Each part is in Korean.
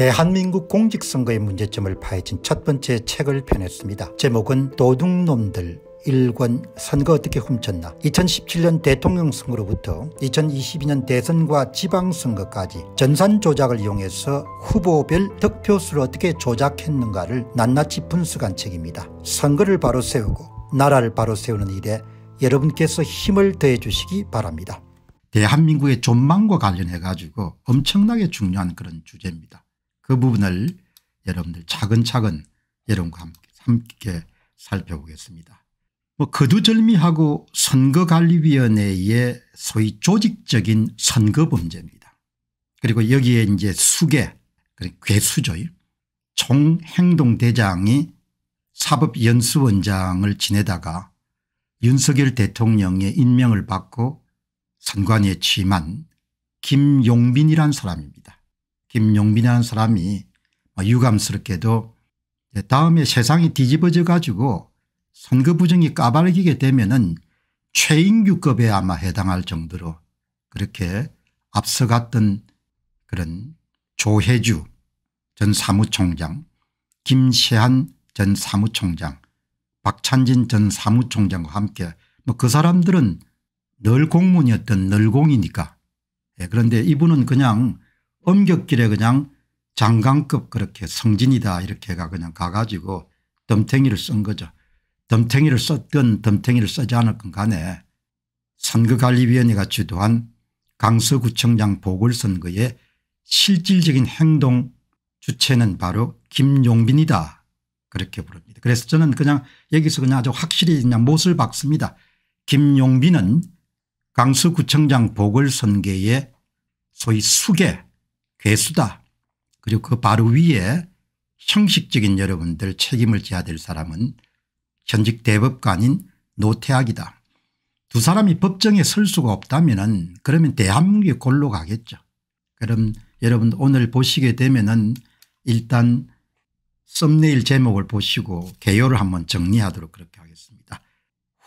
대한민국 공직선거의 문제점을 파헤친 첫 번째 책을 펴냈습니다. 제목은 도둑놈들 일권 선거 어떻게 훔쳤나 2017년 대통령 선거로부터 2022년 대선과 지방선거까지 전산 조작을 이용해서 후보별 득표수를 어떻게 조작했는가를 낱낱이 분수간 책입니다. 선거를 바로 세우고 나라를 바로 세우는 일에 여러분께서 힘을 더해 주시기 바랍니다. 대한민국의 존망과 관련해 가지고 엄청나게 중요한 그런 주제입니다. 그 부분을 여러분들 차근차근 여러분과 함께 함께 살펴보겠습니다. 뭐 거두절미하고 선거관리위원회의 소위 조직적인 선거 범죄입니다. 그리고 여기에 이제 수계 괴수죠. 총행동대장이 사법연수원장을 지내다가 윤석열 대통령의 임명을 받고 선관위에 취임한 김용빈이란 사람입니다. 김용빈이라는 사람이 뭐 유감스럽게도 다음에 세상이 뒤집어져 가지고 선거 부정이 까발리게 되면 은 최인규급에 아마 해당할 정도로 그렇게 앞서갔던 그런 조혜주 전 사무총장 김시한 전 사무총장 박찬진 전 사무총장과 함께 뭐그 사람들은 늘공무원이었던늘공이니까 예, 그런데 이분은 그냥 엄격길에 그냥 장관급 그렇게 성진이다 이렇게가 그냥 가가지고 덤탱이를 쓴 거죠. 덤탱이를 썼건 덤탱이를 쓰지 않았건 간에 선거관리위원회가 주도한 강서구청장 보궐선거에 실질적인 행동 주체는 바로 김용빈이다 그렇게 부릅니다. 그래서 저는 그냥 여기서 그냥 아주 확실히 그냥 못을 박습니다. 김용빈은 강서구청장 보궐선거에 소위 수계 괴수다. 그리고 그 바로 위에 형식적인 여러분들 책임을 져야 될 사람은 현직 대법관인 노태학이다. 두 사람이 법정에 설 수가 없다면 그러면 대한민국이 골로 가겠죠. 그럼 여러분 오늘 보시게 되면은 일단 썸네일 제목을 보시고 개요를 한번 정리하도록 그렇게 하겠습니다.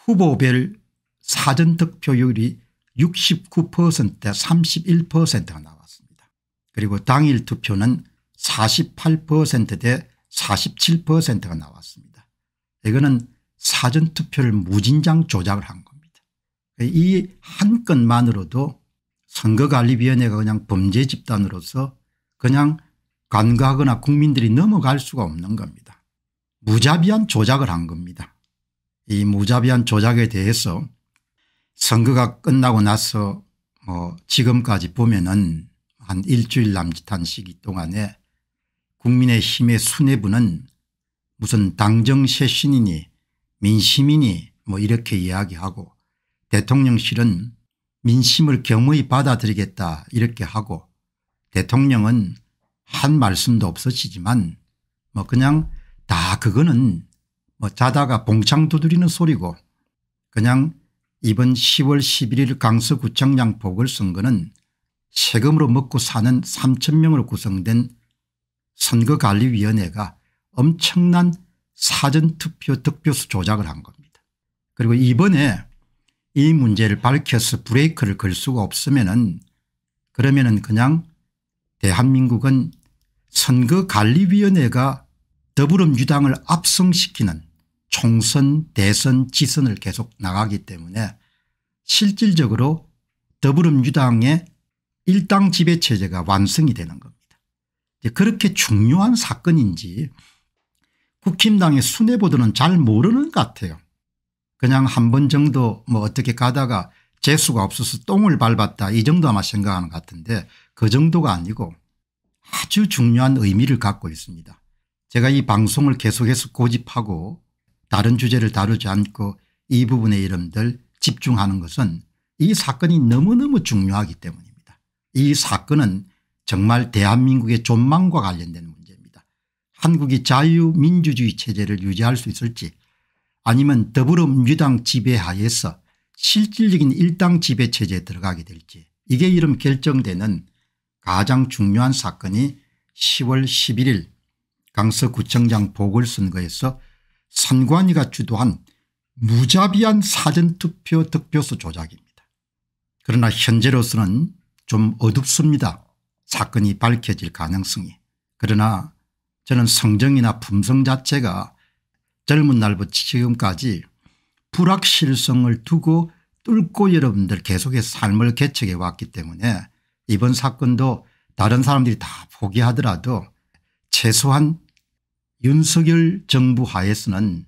후보별 사전득표율이 69% 31%가 나왔습니다. 그리고 당일 투표는 48%대 47%가 나왔습니다. 이거는 사전투표를 무진장 조작을 한 겁니다. 이 한 건만으로도 선거관리위원회가 그냥 범죄 집단으로서 그냥 간과하거나 국민들이 넘어갈 수가 없는 겁니다. 무자비한 조작을 한 겁니다. 이 무자비한 조작에 대해서 선거가 끝나고 나서 뭐 지금까지 보면은 한 일주일 남짓한 시기 동안에 국민의힘의 수뇌부는 무슨 당정 쇄신이니 민심이니 뭐 이렇게 이야기하고 대통령실은 민심을 겸허히 받아들이겠다 이렇게 하고 대통령은 한 말씀도 없었지만 뭐 그냥 다 그거는 뭐 자다가 봉창 두드리는 소리고 그냥 이번 10월 11일 강서구청장 보궐선거는 세금으로 먹고 사는 3천 명으로 구성된 선거관리위원회가 엄청난 사전투표 득표수 조작을 한 겁니다. 그리고 이번에 이 문제를 밝혀서 브레이크를 걸 수가 없으면 은 그러면 은 그냥 대한민국은 선거관리위원회가 더불어민주당을 압승시키는 총선 대선 지선을 계속 나가기 때문에 실질적으로 더불어민주당의 일당 지배체제가 완성이 되는 겁니다. 그렇게 중요한 사건인지 국힘당의 수뇌부들은 잘 모르는 것 같아요. 그냥 한 번 정도 뭐 어떻게 가다가 재수가 없어서 똥을 밟았다 이 정도 아마 생각하는 것 같은데 그 정도가 아니고 아주 중요한 의미를 갖고 있습니다. 제가 이 방송을 계속해서 고집하고 다른 주제를 다루지 않고 이 부분의 이름들 집중하는 것은 이 사건이 너무너무 중요하기 때문에 이 사건은 정말 대한민국의 존망과 관련된 문제입니다. 한국이 자유민주주의 체제를 유지할 수 있을지 아니면 더불어민주당 지배하에서 실질적인 일당 지배 체제에 들어가게 될지 이게 이름 결정되는 가장 중요한 사건이 10월 11일 강서구청장 보궐선거에서 선관위가 주도한 무자비한 사전투표 득표수 조작입니다. 그러나 현재로서는 좀 어둡습니다. 사건이 밝혀질 가능성이. 그러나 저는 성정이나 품성 자체가 젊은 날부터 지금까지 불확실성을 두고 뚫고 여러분들 계속해서 삶을 개척해 왔기 때문에 이번 사건도 다른 사람들이 다 포기하더라도 최소한 윤석열 정부 하에서는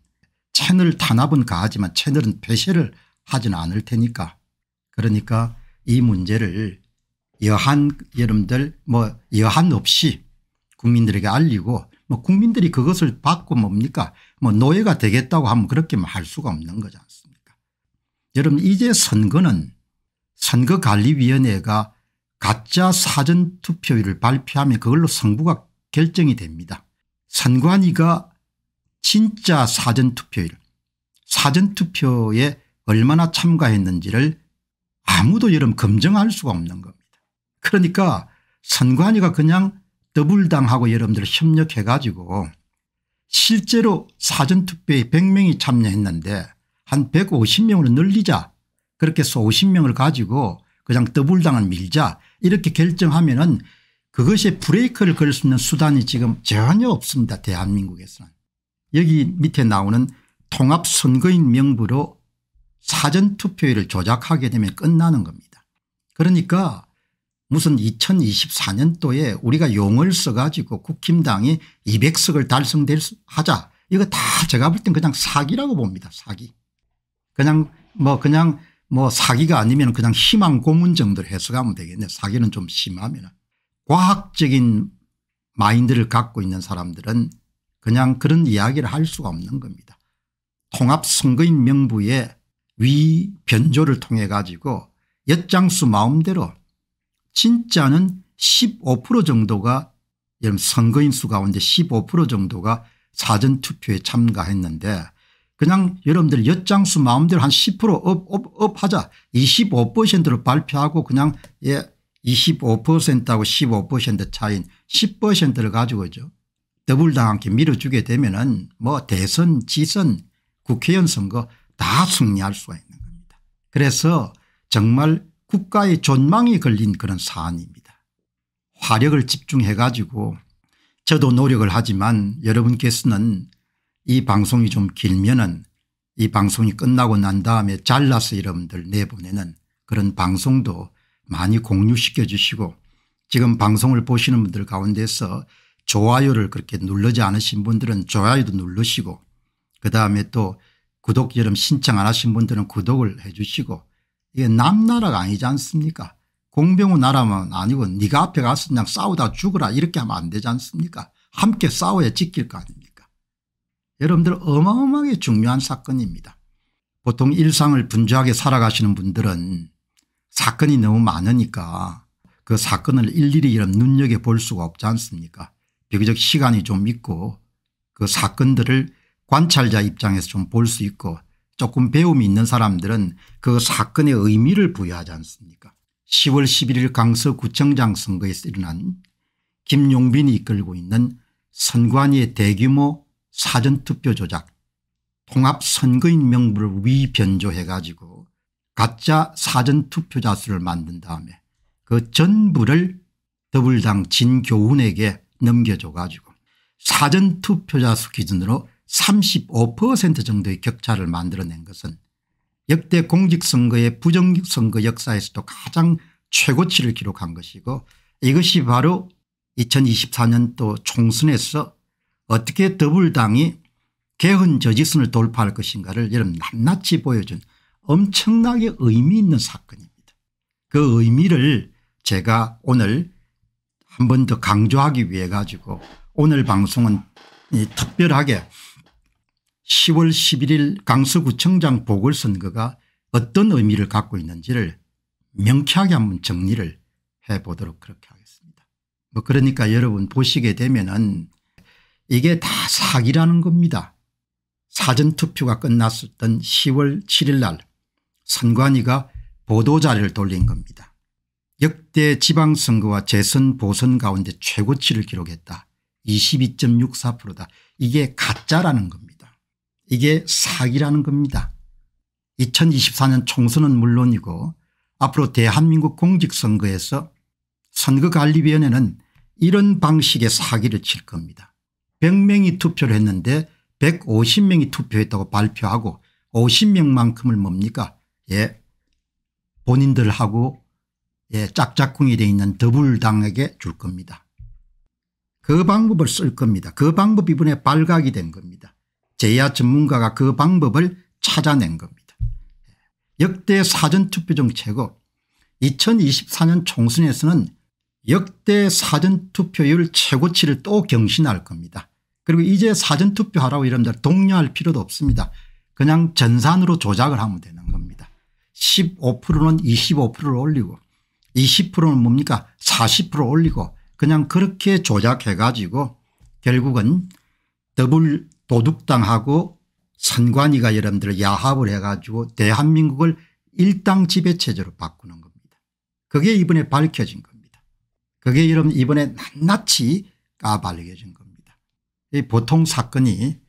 채널 탄압은 가하지만 채널은 폐쇄를 하진 않을 테니까 그러니까 이 문제를 여한 여러분들 뭐 여한 없이 국민들에게 알리고 뭐 국민들이 그것을 받고 뭡니까 뭐 노예가 되겠다고 하면 그렇게만 할 수가 없는 거지 않습니까 여러분 이제 선거는 선거관리위원회가 가짜 사전투표율을 발표하면 그걸로 선거가 결정이 됩니다. 선관위가 진짜 사전투표율 사전투표에 얼마나 참가했는지를 아무도 여러분 검증할 수가 없는 겁니다. 그러니까 선관위가 그냥 더블당하고 여러분들 협력해 가지고 실제로 사전투표에 100명이 참여했는데 한 150명으로 늘리자 그렇게 해서 50명을 가지고 그냥 더블당을 밀자 이렇게 결정하면 은 그것에 브레이크를 걸 수 있는 수단이 지금 전혀 없습니다 대한민국에서는. 여기 밑에 나오는 통합선거인 명부로 사전투표율을 조작하게 되면 끝나는 겁니다. 그러니까 무슨 2024년도에 우리가 용을 써가지고 국힘당이 200석을 달성될 수 하자 이거 다 제가 볼 땐 그냥 사기라고 봅니다 사기 그냥 뭐 그냥 뭐 사기가 아니면 그냥 희망 고문 정도로 해석하면 되겠네 사기는 좀 심하면 과학적인 마인드를 갖고 있는 사람들은 그냥 그런 이야기를 할 수가 없는 겁니다 통합선거인 명부의 위변조를 통해 가지고 엿장수 마음대로 진짜는 15% 정도가 선거인 수 가운데 15% 정도가 사전투표에 참가했는데 그냥 여러분들 엿장수 마음대로 한 10%업 업, 업 하자 25%로 발표하고 그냥 예 25%하고 15% 차인 10%를 가지고죠. 더블당한 테 밀어주게 되면 은뭐 대선 지선 국회의원 선거 다 승리할 수가 있는 겁니다. 그래서 정말 국가의 존망이 걸린 그런 사안입니다. 화력을 집중해 가지고 저도 노력을 하지만 여러분께서는 이 방송이 좀 길면은 이 방송이 끝나고 난 다음에 잘라서 여러분들 내보내는 그런 방송도 많이 공유시켜 주시고 지금 방송을 보시는 분들 가운데서 좋아요를 그렇게 눌러지 않으신 분들은 좋아요도 누르시고 그다음에 또 구독 여러분 신청 안 하신 분들은 구독을 해 주시고 이게 예, 남나라가 아니지 않습니까 공병호 나라면 아니고 네가 앞에 가서 그냥 싸우다 죽어라 이렇게 하면 안 되지 않습니까 함께 싸워야 지킬 거 아닙니까 여러분들 어마어마하게 중요한 사건입니다 보통 일상을 분주하게 살아가시는 분들은 사건이 너무 많으니까 그 사건을 일일이 이런 눈여겨볼 수가 없지 않습니까 비교적 시간이 좀 있고 그 사건들을 관찰자 입장에서 좀 볼 수 있고 조금 배움이 있는 사람들은 그 사건의 의미를 부여하지 않습니까 10월 11일 강서구청장 선거에서 일어난 김용빈이 이끌고 있는 선관위의 대규모 사전투표 조작 통합선거인 명부를 위변조해 가지고 가짜 사전투표자 수를 만든 다음에 그 전부를 더불당 진교훈에게 넘겨줘 가지고 사전투표자 수 기준으로 35% 정도의 격차를 만들어낸 것은 역대 공직선거의 부정선거 역사에서도 가장 최고치를 기록한 것이고 이것이 바로 2 0 2 4년또 총선에서 어떻게 더불당이 개헌 저지선을 돌파할 것인가를 여러분 낱낱이 보여준 엄청나게 의미 있는 사건입니다. 그 의미를 제가 오늘 한 번 더 강조하기 위해 가지고 오늘 방송은 특별하게 10월 11일 강서구청장 보궐선거가 어떤 의미를 갖고 있는지를 명쾌하게 한번 정리를 해보도록 그렇게 하겠습니다. 뭐 그러니까 여러분 보시게 되면은 이게 다 사기라는 겁니다. 사전투표가 끝났었던 10월 7일 날 선관위가 보도자리를 돌린 겁니다. 역대 지방선거와 재선 보선 가운데 최고치를 기록했다. 22.64%다. 이게 가짜라는 겁니다. 이게 사기라는 겁니다. 2024년 총선은 물론이고 앞으로 대한민국 공직선거에서 선거관리위원회는 이런 방식의 사기를 칠 겁니다. 100명이 투표를 했는데 150명이 투표했다고 발표하고 50명만큼을 뭡니까 예 본인들하고 예 짝짝꿍이 되어 있는 더불당에게 줄 겁니다. 그 방법을 쓸 겁니다. 그 방법이 이번에 발각이 된 겁니다. 제야 전문가가 그 방법을 찾아낸 겁니다. 역대 사전투표 중 최고 2024년 총선에서는 역대 사전투표율 최고치를 또 경신할 겁니다. 그리고 이제 사전투표하라고 이러면 독려할 필요도 없습니다. 그냥 전산으로 조작을 하면 되는 겁니다. 15%는 25%를 올리고 20%는 뭡니까 40% 올리고 그냥 그렇게 조작해 가지고 결국은 더블 도둑당하고 선관위가 여러분들 야합을 해가지고 대한민국을 일당 지배체제로 바꾸는 겁니다. 그게 이번에 밝혀진 겁니다. 그게 여러분 이번에 낱낱이 까발려진 겁니다. 이 보통 사건이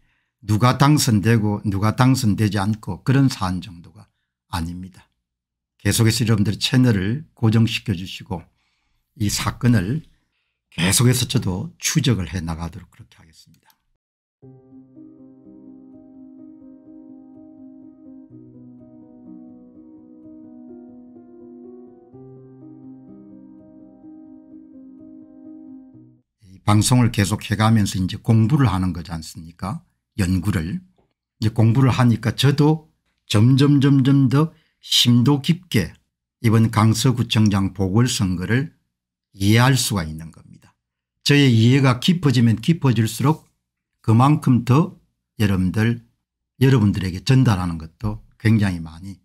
누가 당선되고 누가 당선되지 않고 그런 사안 정도가 아닙니다. 계속해서 여러분들 채널을 고정시켜 주시고 이 사건을 계속해서 저도 추적을 해 나가도록 그렇게 하겠습니다. 방송을 계속해 가면서 이제 공부를 하는 거지 않습니까 연구를 이제 공부를 하니까 저도 점점 점점 더 심도 깊게 이번 강서구청장 보궐선거를 이해할 수가 있는 겁니다. 저의 이해가 깊어지면 깊어질수록 그만큼 더 여러분들 여러분들에게 전달하는 것도 굉장히 많이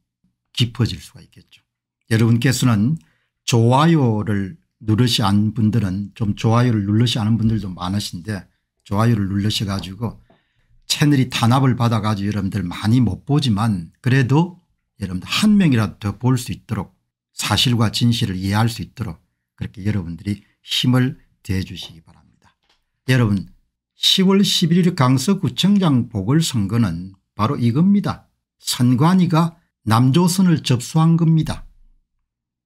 깊어질 수가 있겠죠. 여러분께서는 좋아요를 누르시 않은 분들은 좀 좋아요를 눌러시 않은 분들도 많으신데 좋아요를 눌러셔 가지고 채널이 단합을 받아 가지고 여러분들 많이 못 보지만 그래도 여러분들 한 명이라도 더 볼 수 있도록 사실과 진실을 이해할 수 있도록 그렇게 여러분들이 힘을 대해 주시기 바랍니다. 여러분 10월 11일 강서구청장 보궐선거는 바로 이겁니다. 선관위가 남조선을 접수한 겁니다.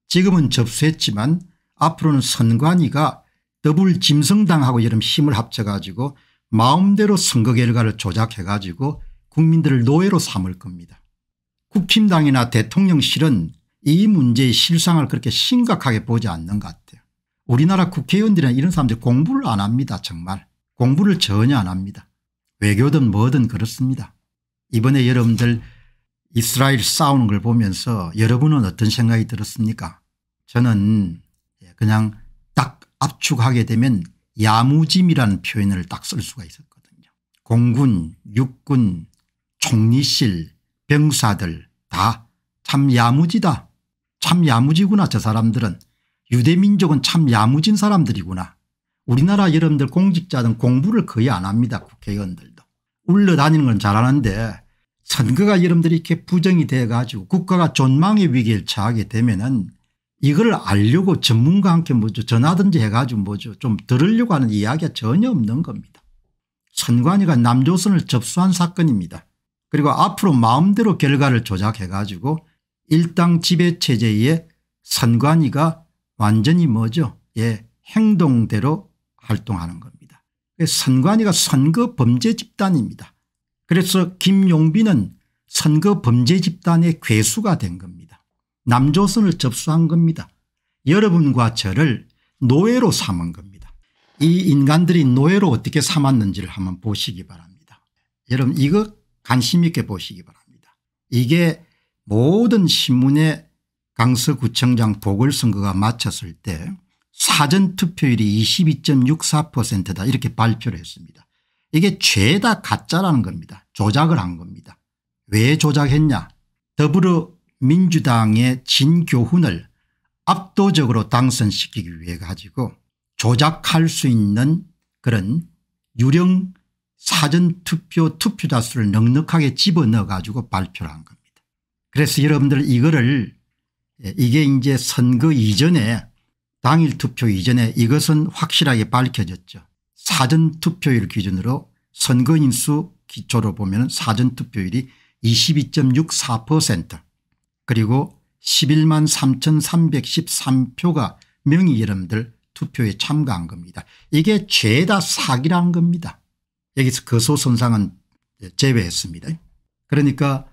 지금은 접수했지만 앞으로는 선관위가 더블 짐승당하고 이런 힘을 합쳐 가지고 마음대로 선거 결과를 조작해 가지고 국민들을 노예로 삼을 겁니다. 국힘당이나 대통령실은 이 문제의 실상을 그렇게 심각하게 보지 않는 것 같아요. 우리나라 국회의원들은 이런 사람들 공부를 안 합니다 정말. 공부를 전혀 안 합니다. 외교든 뭐든 그렇습니다. 이번에 여러분들 이스라엘 싸우는 걸 보면서 여러분은 어떤 생각이 들었습니까 저는 그냥 딱 압축하게 되면 야무짐이라는 표현을 딱 쓸 수가 있었거든요. 공군 육군 총리실 병사들 다 참 야무지다 참 야무지구나 저 사람들은 유대민족은 참 야무진 사람들이구나 우리나라 여러분들 공직자는 공부를 거의 안 합니다 국회의원들도 울려다니는 건 잘하는데 선거가 여러분들이 이렇게 부정이 돼 가지고 국가가 존망의 위기에 처하게 되면 은 이걸 알려고 전문가 함께 뭐죠 전화든지 해가지고 뭐죠 좀 들으려고 하는 이야기가 전혀 없는 겁니다. 선관위가 남조선을 접수한 사건입니다. 그리고 앞으로 마음대로 결과를 조작해가지고 일당 지배체제의 선관위가 완전히 뭐죠 예 행동대로 활동하는 겁니다. 그 선관위가 선거 범죄 집단입니다. 그래서 김용빈은 선거 범죄 집단의 괴수가 된 겁니다. 남조선을 접수한 겁니다. 여러분과 저를 노예로 삼은 겁니다. 이 인간들이 노예로 어떻게 삼았는지를 한번 보시기 바랍니다. 여러분 이거 관심 있게 보시기 바랍니다. 이게 모든 신문에 강서구청장 보궐선거가 마쳤을 때 사전투표율이 22.64%다 이렇게 발표를 했습니다. 이게 죄다 가짜라는 겁니다. 조작을 한 겁니다. 왜 조작했냐 더불어 민주당의 진교훈을 압도적으로 당선시키기 위해 가지고 조작할 수 있는 그런 유령 사전투표 투표자 수를 넉넉하게 집어넣어 가지고 발표를 한 겁니다. 그래서 여러분들 이거를 예, 이게 이제 선거 이전에 당일 투표 이전에 이것은 확실하게 밝혀졌죠. 사전투표율 기준으로 선거인수 기초로 보면 사전투표율이 22.64% 그리고 11만 3313표가 명의 이름들 투표에 참가한 겁니다. 이게 죄다 사기라는 겁니다. 여기서 거소손상은 그 제외했습니다. 그러니까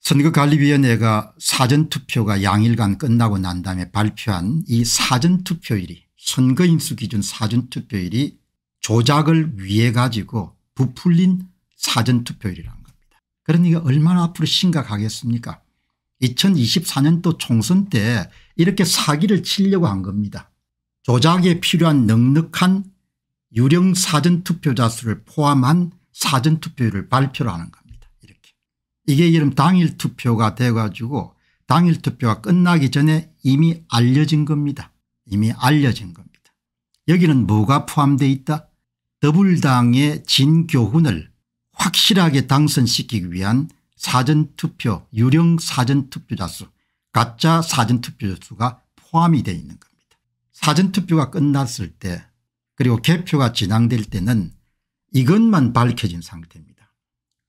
선거관리위원회가 사전투표가 양일간 끝나고 난 다음에 발표한 이 사전투표일이 선거인수 기준 사전투표일이 조작을 위해 가지고 부풀린 사전투표일이라는 겁니다. 그러니까 얼마나 앞으로 심각하겠습니까 2024년도 총선 때 이렇게 사기를 치려고 한 겁니다. 조작에 필요한 넉넉한 유령 사전투표자 수를 포함한 사전투표율을 발표를 하는 겁니다. 이렇게. 이게 이름 당일 투표가 돼가지고 당일 투표가 끝나기 전에 이미 알려진 겁니다. 이미 알려진 겁니다. 여기는 뭐가 포함되어 있다? 더불당의 진교훈을 확실하게 당선시키기 위한 사전투표 유령 사전투표자 수 가짜 사전투표자 수가 포함이 되어 있는 겁니다. 사전투표가 끝났을 때 그리고 개표가 진행될 때는 이것만 밝혀진 상태입니다.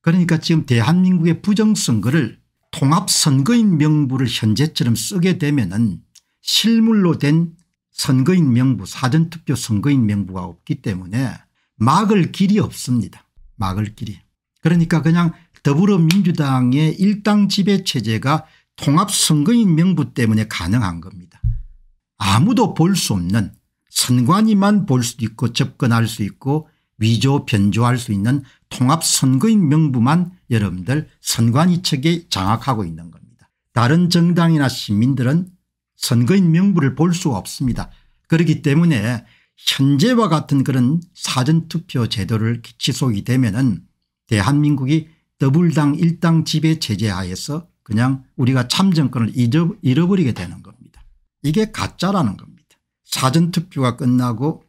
그러니까 지금 대한민국의 부정선거를 통합선거인 명부를 현재처럼 쓰게 되면 은 실물로 된 선거인 명부 사전투표 선거인 명부가 없기 때문에 막을 길이 없습니다. 막을 길이. 그러니까 그냥 더불어민주당의 일당 지배 체제가 통합선거인 명부 때문에 가능한 겁니다. 아무도 볼 수 없는 선관위만 볼 수도 있고 접근할 수 있고 위조 변조할 수 있는 통합선거인 명부만 여러분들 선관위 측에 장악하고 있는 겁니다. 다른 정당이나 시민들은 선거인 명부를 볼 수가 없습니다. 그렇기 때문에 현재와 같은 그런 사전투표 제도를 지속이 되면 은 대한민국이 더불당 일당 지배 체제 하에서 그냥 우리가 참정권을 잃어버리게 되는 겁니다. 이게 가짜라는 겁니다. 사전투표가 끝나고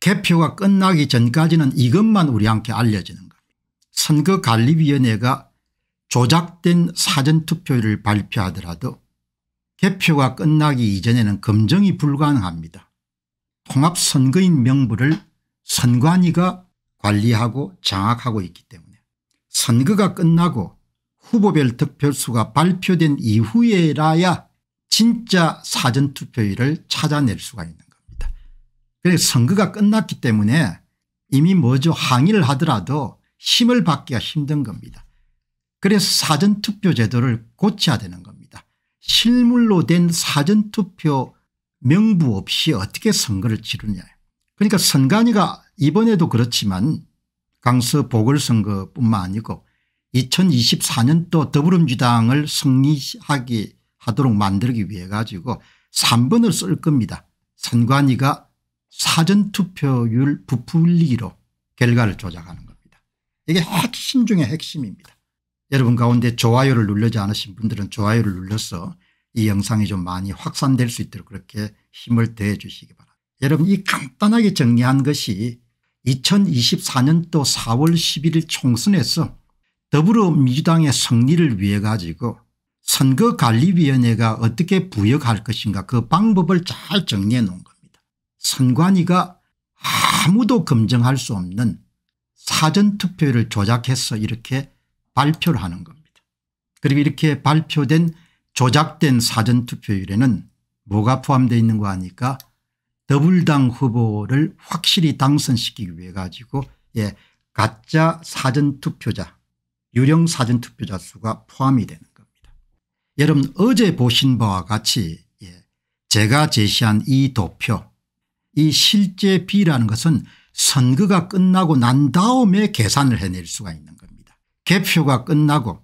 개표가 끝나기 전까지는 이것만 우리한테 알려지는 겁니다. 선거관리위원회가 조작된 사전투표를 발표하더라도 개표가 끝나기 이전에는 검증이 불가능합니다. 통합선거인 명부를 선관위가 관리하고 장악하고 있기 때문에 선거가 끝나고 후보별 득표수가 발표된 이후에라야 진짜 사전투표일을 찾아낼 수가 있는 겁니다. 그래서 선거가 끝났기 때문에 이미 뭐죠 항의를 하더라도 힘을 받기가 힘든 겁니다. 그래서 사전투표 제도를 고쳐야 되는 겁니다. 실물로 된 사전투표 명부 없이 어떻게 선거를 치르냐. 그러니까 선관위가 이번에도 그렇지만 강서 보궐선거뿐만 아니고 2024년도 더불어민주당을 승리하게 하도록 만들기 위해 가지고 3번을 쓸 겁니다. 선관위가 사전투표율 부풀리기로 결과를 조작하는 겁니다. 이게 핵심 중의 핵심입니다. 여러분 가운데 좋아요를 눌러지 않으신 분들은 좋아요를 눌러서 이 영상이 좀 많이 확산될 수 있도록 그렇게 힘을 더해 주시기 바랍니다. 여러분 이 간단하게 정리한 것이 2024년도 4월 11일 총선에서 더불어민주당의 승리를 위해 가지고 선거관리위원회가 어떻게 부역할 것인가 그 방법을 잘 정리해 놓은 겁니다. 선관위가 아무도 검증할 수 없는 사전투표를 조작해서 이렇게 발표를 하는 겁니다. 그리고 이렇게 발표된 조작된 사전투표율에는 뭐가 포함되어 있는 거 아니까 더불당 후보를 확실히 당선시키기 위해 가지고 예, 가짜 사전투표자 유령 사전투표자 수가 포함이 되는 겁니다. 여러분 어제 보신 바와 같이 예, 제가 제시한 이 도표 이 실제 비라는 것은 선거가 끝나고 난 다음에 계산을 해낼 수가 있는 겁니다. 개표가 끝나고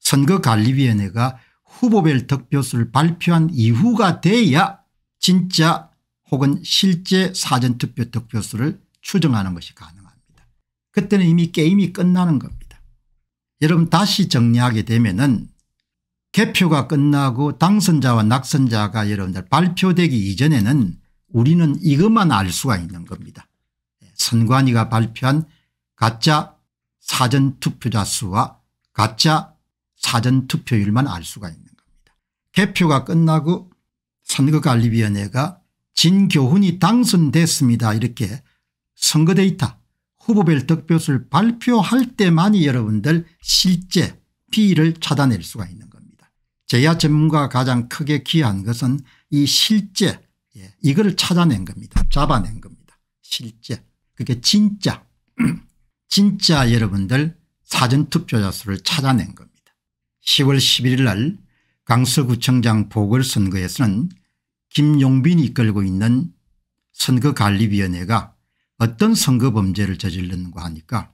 선거관리위원회가 후보별 득표수를 발표한 이후가 돼야 진짜 혹은 실제 사전투표 득표수를 추정하는 것이 가능합니다. 그때는 이미 게임이 끝나는 겁니다. 여러분 다시 정리하게 되면 은 개표가 끝나고 당선자와 낙선자가 여러분들 발표되기 이전에는 우리는 이것만 알 수가 있는 겁니다. 예, 선관위가 발표한 가짜 사전투표자 수와 가짜 사전투표율만 알 수가 있는 겁니다. 개표가 끝나고 선거관리위원회가 진교훈이 당선됐습니다. 이렇게 선거 데이터 후보별 득표수를 발표할 때만이 여러분들 실제 피의를 찾아낼 수가 있는 겁니다. 제야 전문가가 가장 크게 기여한 것은 이 실제 예, 이걸 찾아낸 겁니다. 잡아낸 겁니다. 실제 그게 진짜 진짜 여러분들 사전투표자 수를 찾아낸 겁니다. 10월 11일 날 강서구청장 보궐선거에서는 김용빈이 이끌고 있는 선거관리위원회가 어떤 선거 범죄를 저질렀는가 하니까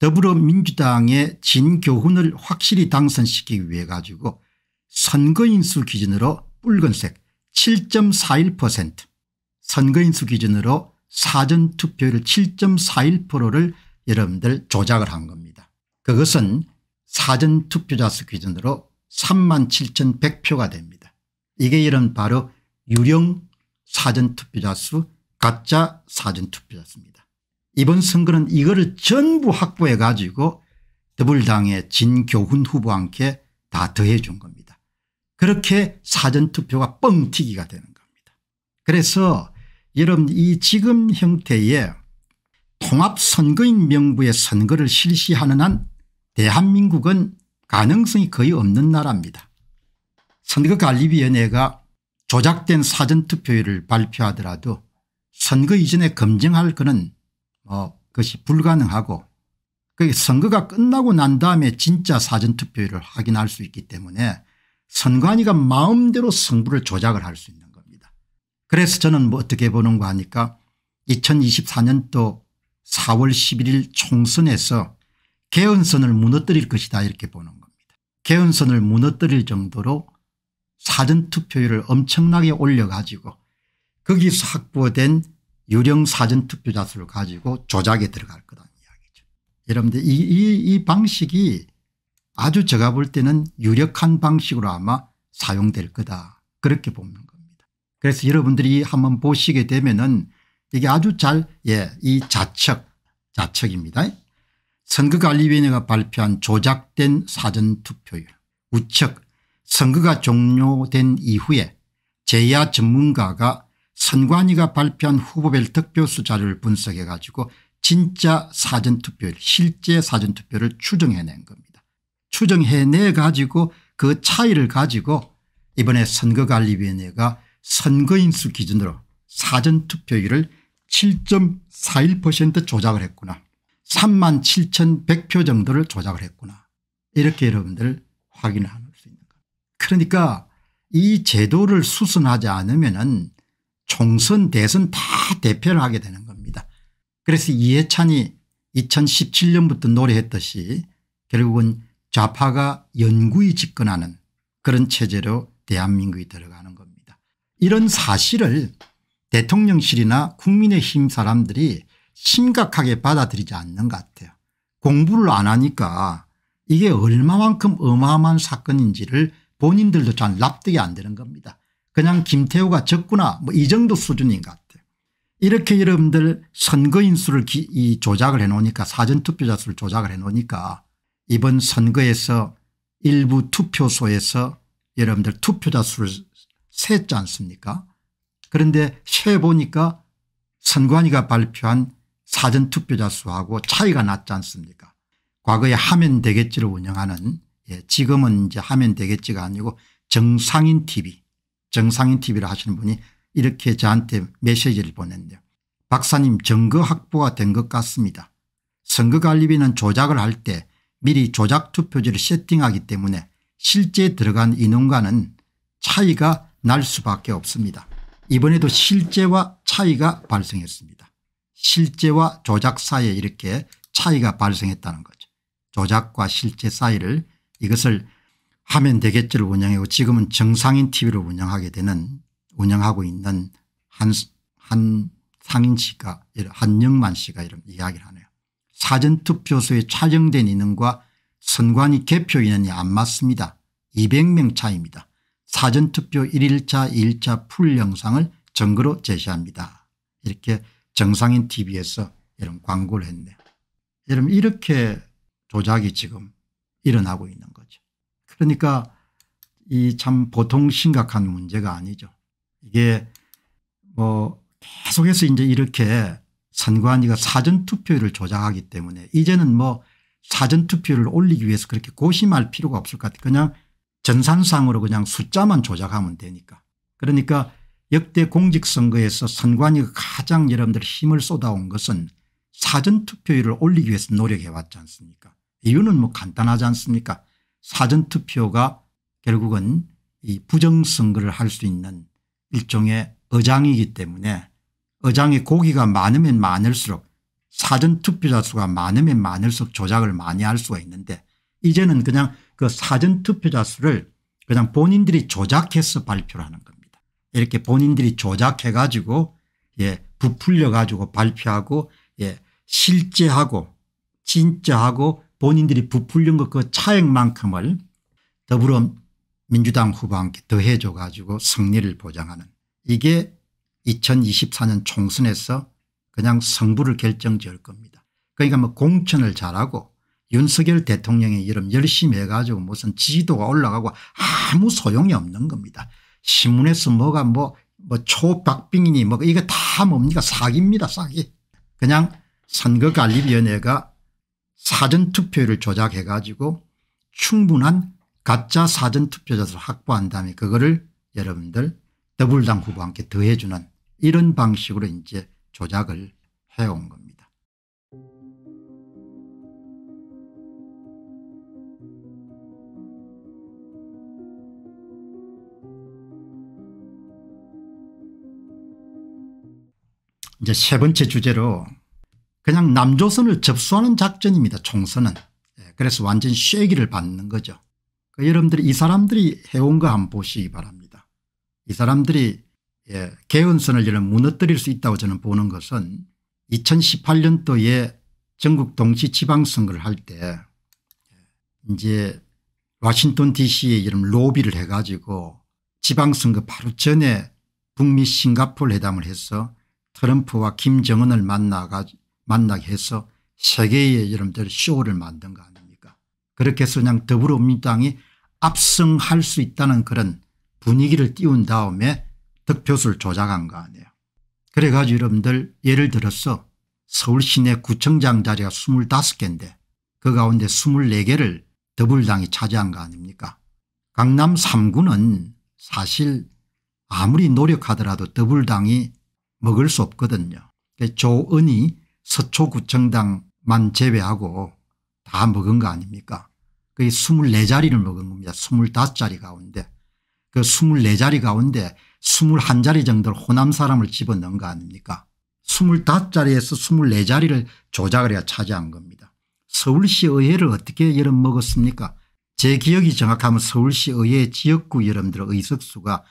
더불어민주당의 진교훈을 확실히 당선시키기 위해 가지고 선거인수 기준으로 붉은색 7.41% 선거인수 기준으로 사전투표율 7.41%를 여러분들 조작을 한 겁니다. 그것은 사전투표자 수 기준으로 37,100표가 됩니다. 이게 이런 바로 유령 사전투표자 수 가짜 사전투표자 수입니다. 이번 선거는 이거를 전부 확보해 가지고 더불당의 진교훈 후보한테 다 더해 준 겁니다. 그렇게 사전투표가 뻥튀기가 되는 겁니다. 그래서 여러분 이 지금 형태의 통합선거인 명부의 선거를 실시하는 한 대한민국은 가능성이 거의 없는 나라입니다. 선거관리위원회가 조작된 사전투표율을 발표하더라도 선거 이전에 검증할 것은 뭐 그것이 불가능하고 그 선거가 끝나고 난 다음에 진짜 사전투표율을 확인할 수 있기 때문에 선관위가 마음대로 승부를 조작을 할 수 있는 겁니다. 그래서 저는 뭐 어떻게 보는가 하니까 2024년도 4월 11일 총선에서 개헌선을 무너뜨릴 것이다 이렇게 보는 겁니다. 개헌선을 무너뜨릴 정도로 사전투표율을 엄청나게 올려가지고 거기서 확보된 유령 사전투표자 수를 가지고 조작에 들어갈 거라는 이야기죠. 여러분들 이, 이, 이 방식이 아주 제가 볼 때는 유력한 방식으로 아마 사용될 거다 그렇게 보는 겁니다. 그래서 여러분들이 한번 보시게 되면은 이게 아주 잘예이 자척 자척입니다. 선거관리위원회가 발표한 조작된 사전투표율 우측 선거가 종료된 이후에 제야 전문가가 선관위가 발표한 후보별 득표 수자를 분석해 가지고 진짜 사전투표 실제 사전투표를 추정해낸 겁니다. 추정해내 가지고 그 차이를 가지고 이번에 선거관리위원회가 선거인수 기준으로 사전투표율을 7.41% 조작을 했구나. 3 7,100표 정도를 조작을 했구나. 이렇게 여러분들 확인을 합니다. 그러니까 이 제도를 수순하지 않으면 총선 대선 다 대표를 하게 되는 겁니다. 그래서 이해찬이 2017년부터 노래했듯이 결국은 좌파가 연구히 집권하는 그런 체제로 대한민국이 들어가는 겁니다. 이런 사실을 대통령실이나 국민의힘 사람들이 심각하게 받아들이지 않는 것 같아요. 공부를 안 하니까 이게 얼마만큼 어마어마한 사건인지를 본인들도 잘 납득이 안 되는 겁니다. 그냥 김태우가 적구나 뭐 이 정도 수준인 것 같아요. 이렇게 여러분들 선거인 수를 기, 이 조작을 해놓으니까 사전투표자 수를 조작을 해놓으니까 이번 선거에서 일부 투표소에서 여러분들 투표자 수를 셌지 않습니까 그런데 세보니까 선관위가 발표한 사전투표자 수하고 차이가 났지 않습니까 과거에 하면 되겠지를 운영하는 예, 지금은 이제 하면 되겠지가 아니고 정상인 TV 정상인 TV를 하시는 분이 이렇게 저한테 메시지를 보냈는데요. 박사님 증거 확보가 된 것 같습니다. 선거관리비는 조작을 할 때 미리 조작 투표지를 세팅하기 때문에 실제 들어간 인원과는 차이가 날 수밖에 없습니다. 이번에도 실제와 차이가 발생했습니다. 실제와 조작 사이에 이렇게 차이가 발생했다는 거죠. 조작과 실제 사이를 이것을 하면 되겠지를 운영하고 지금은 정상인 tv를 운영하게 되는 운영하고 있는 한, 한 상인 씨가 한영만 씨가 이런 이야기를 하네요. 사전투표소에 촬영된 인원과 선관위 개표 인원이 안 맞습니다. 200명 차입니다. 사전투표 1일차 2일차 풀 영상을 정거로 제시합니다. 이렇게 정상인 tv에서 이런 광고를 했네요. 여러분 이렇게 조작이 지금 일어나고 있는 거죠. 그러니까 이 참 보통 심각한 문제가 아니죠. 이게 뭐 계속해서 이제 이렇게 선관위가 사전투표율을 조작하기 때문에 이제는 뭐 사전투표를 올리기 위해서 그렇게 고심할 필요가 없을 것 같아요. 그냥 전산상으로 그냥 숫자만 조작하면 되니까. 그러니까 역대 공직선거에서 선관위가 가장 여러분들 힘을 쏟아온 것은 사전투표율을 올리기 위해서 노력해왔지 않습니까 이유는 뭐 간단하지 않습니까 사전투표가 결국은 이 부정선거를 할 수 있는 일종의 어장이기 때문에 어장의 고기가 많으면 많을수록 사전투표자 수가 많으면 많을수록 조작을 많이 할 수가 있는데 이제는 그냥 그 사전투표자 수를 그냥 본인들이 조작해서 발표를 하는 겁니다. 이렇게 본인들이 조작해 가지고 예 부풀려 가지고 발표하고 예 실제하고 진짜하고 본인들이 부풀린 것 그 차액만큼을 더불어민주당 후보와 함 더해줘 가지고 승리를 보장하는 이게 2024년 총선에서 그냥 성부를 결정지을 겁니다. 그러니까 뭐 공천을 잘하고 윤석열 대통령의 이름 열심히 해가지고 무슨 지지도가 올라가고 아무 소용이 없는 겁니다. 신문에서 뭐가 뭐, 뭐 초박빙이니 뭐 이거 다 뭡니까 사기입니다 사기. 그냥 선거관리위원회가 사전투표율을 조작해가지고 충분한 가짜 사전투표자들을 확보한 다음에 그거를 여러분들 더블당 후보와 함께 더해주는 이런 방식으로 이제 조작을 해온 겁니다. 이제 세 번째 주제로 그냥 남조선을 접수하는 작전입니다 총선은. 예, 그래서 완전 쉐기를 받는 거죠. 그 여러분들이 이 사람들이 해온 거 한번 보시기 바랍니다. 이 사람들이 예, 개헌선을 이런 무너뜨릴 수 있다고 저는 보는 것은 2018년도에 전국 동시 지방선거를 할 때 이제 워싱턴 dc에 이런 로비를 해가지고 지방선거 바로 전에 북미 싱가폴 회담을 해서 트럼프와 김정은을 만나가 지고 만나게 해서 세계의 이름대로 쇼를 만든 거 아닙니까 그렇게 해서 그냥 더불어민주당이 압승할 수 있다는 그런 분위기를 띄운 다음에 득표수를 조작한 거 아니에요 그래가지고 여러분들 예를 들어서 서울 시내 구청장 자리가 25개인데 그 가운데 24개를 더불당이 차지한 거 아닙니까 강남 3구는 사실 아무리 노력하더라도 더불당이 먹을 수 없거든요. 그 조은이 서초구청당만 제외하고 다 먹은 거 아닙니까 그게 24자리를 먹은 겁니다. 25자리 가운데 그 24자리 가운데 21자리 정도를 호남 사람을 집어넣은 거 아닙니까 25자리에서 24자리를 조작을 해야 차지한 겁니다. 서울시 의회를 어떻게 여름 먹었습니까 제 기억이 정확하면 서울시 의회 지역구 여러분들의 의석수가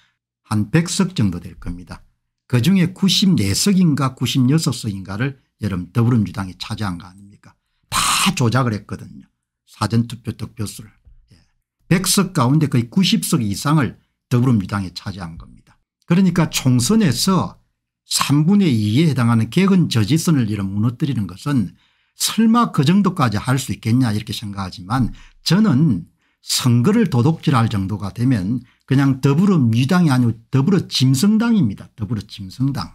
한 100석 정도 될 겁니다. 그중에 94석인가 96석인가를 여러분 더불어민주당이 차지한 거 아닙니까 다 조작을 했거든요 사전투표 득표수를 예. 100석 가운데 거의 90석 이상을 더불어민주당이 차지한 겁니다 그러니까 총선에서 3분의 2에 해당하는 개근 저지선을 이런 무너뜨리는 것은 설마 그 정도까지 할 수 있겠냐 이렇게 생각하지만 저는 선거를 도둑질할 정도가 되면 그냥 더불어민주당이 아니고 더불어 짐승당입니다. 더불어 짐승당.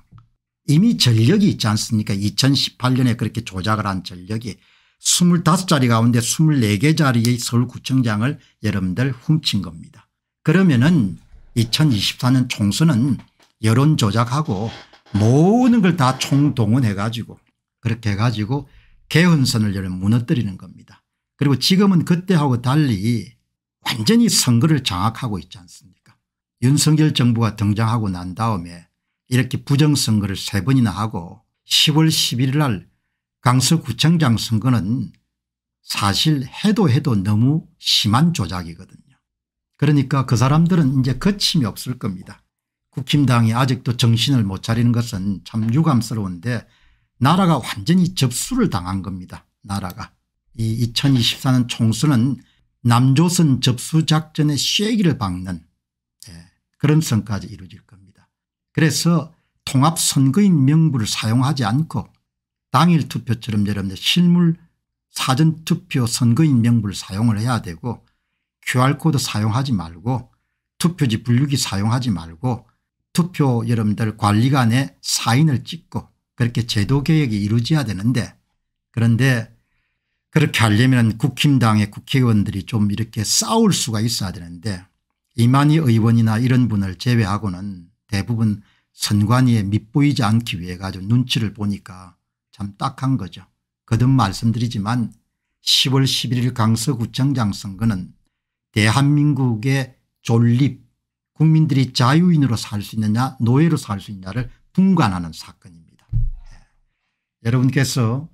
이미 전력이 있지 않습니까 2018년에 그렇게 조작을 한 전력이 25자리 가운데 24개자리의 서울구청장을 여러분들 훔친 겁니다. 그러면은 2024년 총선은 여론 조작하고 모든 걸 다 총동원해 가지고 그렇게 해 가지고 개헌선을 무너뜨리는 겁니다. 그리고 지금은 그때하고 달리 완전히 선거를 장악하고 있지 않습니까 윤석열 정부가 등장하고 난 다음에 이렇게 부정선거를 세 번이나 하고 10월 11일 날 강서구청장 선거는 사실 해도 해도 너무 심한 조작이거든요. 그러니까 그 사람들은 이제 거침이 없을 겁니다. 국힘당이 아직도 정신을 못 차리는 것은 참 유감스러운데 나라가 완전히 접수를 당한 겁니다. 나라가. 이 2024년 총선은 남조선 접수작전의 쇠기를 박는 예, 그런 선까지 이루어질 겁니다. 그래서 통합선거인 명부를 사용하지 않고 당일 투표처럼 여러분들 실물 사전투표 선거인 명부를 사용을 해야 되고 QR코드 사용하지 말고 투표지 분류기 사용하지 말고 투표 여러분들 관리관에 사인을 찍고 그렇게 제도개혁이 이루어져야 되는데 그런데 그렇게 하려면 국힘당의 국회의원들이 좀 이렇게 싸울 수가 있어야 되는데 이만희 의원이나 이런 분을 제외하고는 대부분 선관위에 밑보이지 않기 위해 가지고 눈치를 보니까 참 딱한 거죠. 거듭 말씀드리지만 10월 11일 강서구청장 선거는 대한민국의 존립 국민들이 자유인으로 살 수 있느냐 노예로 살 수 있냐를 분간하는 사건입니다. 예. 여러분께서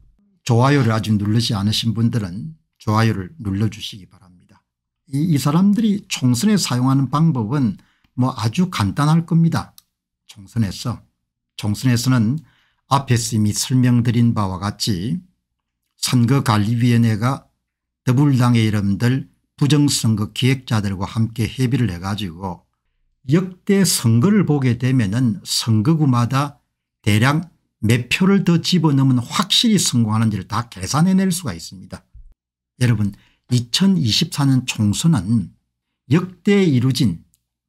좋아요를 아직 누르지 않으신 분들은 좋아요를 눌러주시기 바랍니다. 이, 이 사람들이 총선에 사용하는 방법은 뭐 아주 간단할 겁니다. 총선에서 총선에서는 앞에서 이미 설명드린 바와 같이 선거관리위원회가 더불당의 이름들 부정선거 기획자들과 함께 협의를 해가지고 역대 선거를 보게 되면 은 선거구마다 대략 몇 표를 더 집어넣으면 확실히 성공하는지를 다 계산해낼 수가 있습니다. 여러분 2024년 총선은 역대 이루진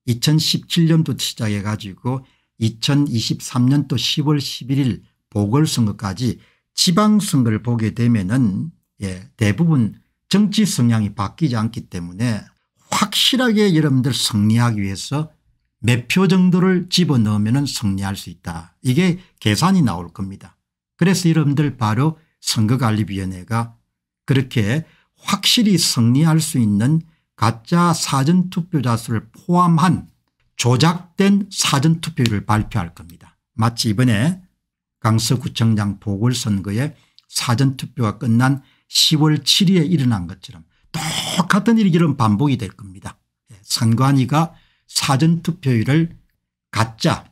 2017년도 시작해가지고 2023년도 10월 11일 보궐선거까지 지방선거를 보게 되면은 예, 대부분 정치 성향이 바뀌지 않기 때문에 확실하게 여러분들 승리하기 위해서 몇 표 정도를 집어넣으면 승리할 수 있다. 이게 계산이 나올 겁니다. 그래서 여러분들 바로 선거관리위원회가 그렇게 확실히 승리할 수 있는 가짜 사전투표자 수를 포함한 조작된 사전투표율을 발표할 겁니다. 마치 이번에 강서구청장 보궐선거에 사전투표가 끝난 10월 7일에 일어난 것처럼 똑같은 일이 이런 반복이 될 겁니다. 예, 선관위가 사전투표율을 가짜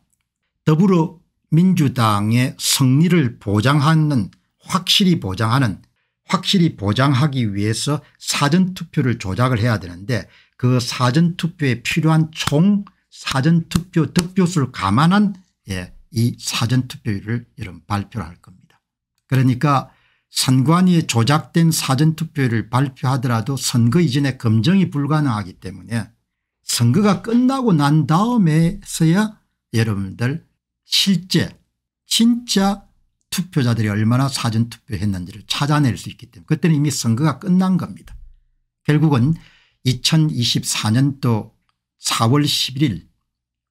더불어민주당의 승리를 보장하는 확실히 보장하는 확실히 보장하기 위해서 사전투표를 조작을 해야 되는데 그 사전투표에 필요한 총 사전투표 득표수를 감안한 예, 이 사전투표율을 이런 발표를 할 겁니다. 그러니까 선관위에 조작된 사전투표율을 발표하더라도 선거 이전에 검증이 불가능하기 때문에 선거가 끝나고 난 다음에서야 여러분들 실제 진짜 투표자들이 얼마나 사전투표했는지를 찾아낼 수 있기 때문에 그때는 이미 선거가 끝난 겁니다. 결국은 2024년도 4월 11일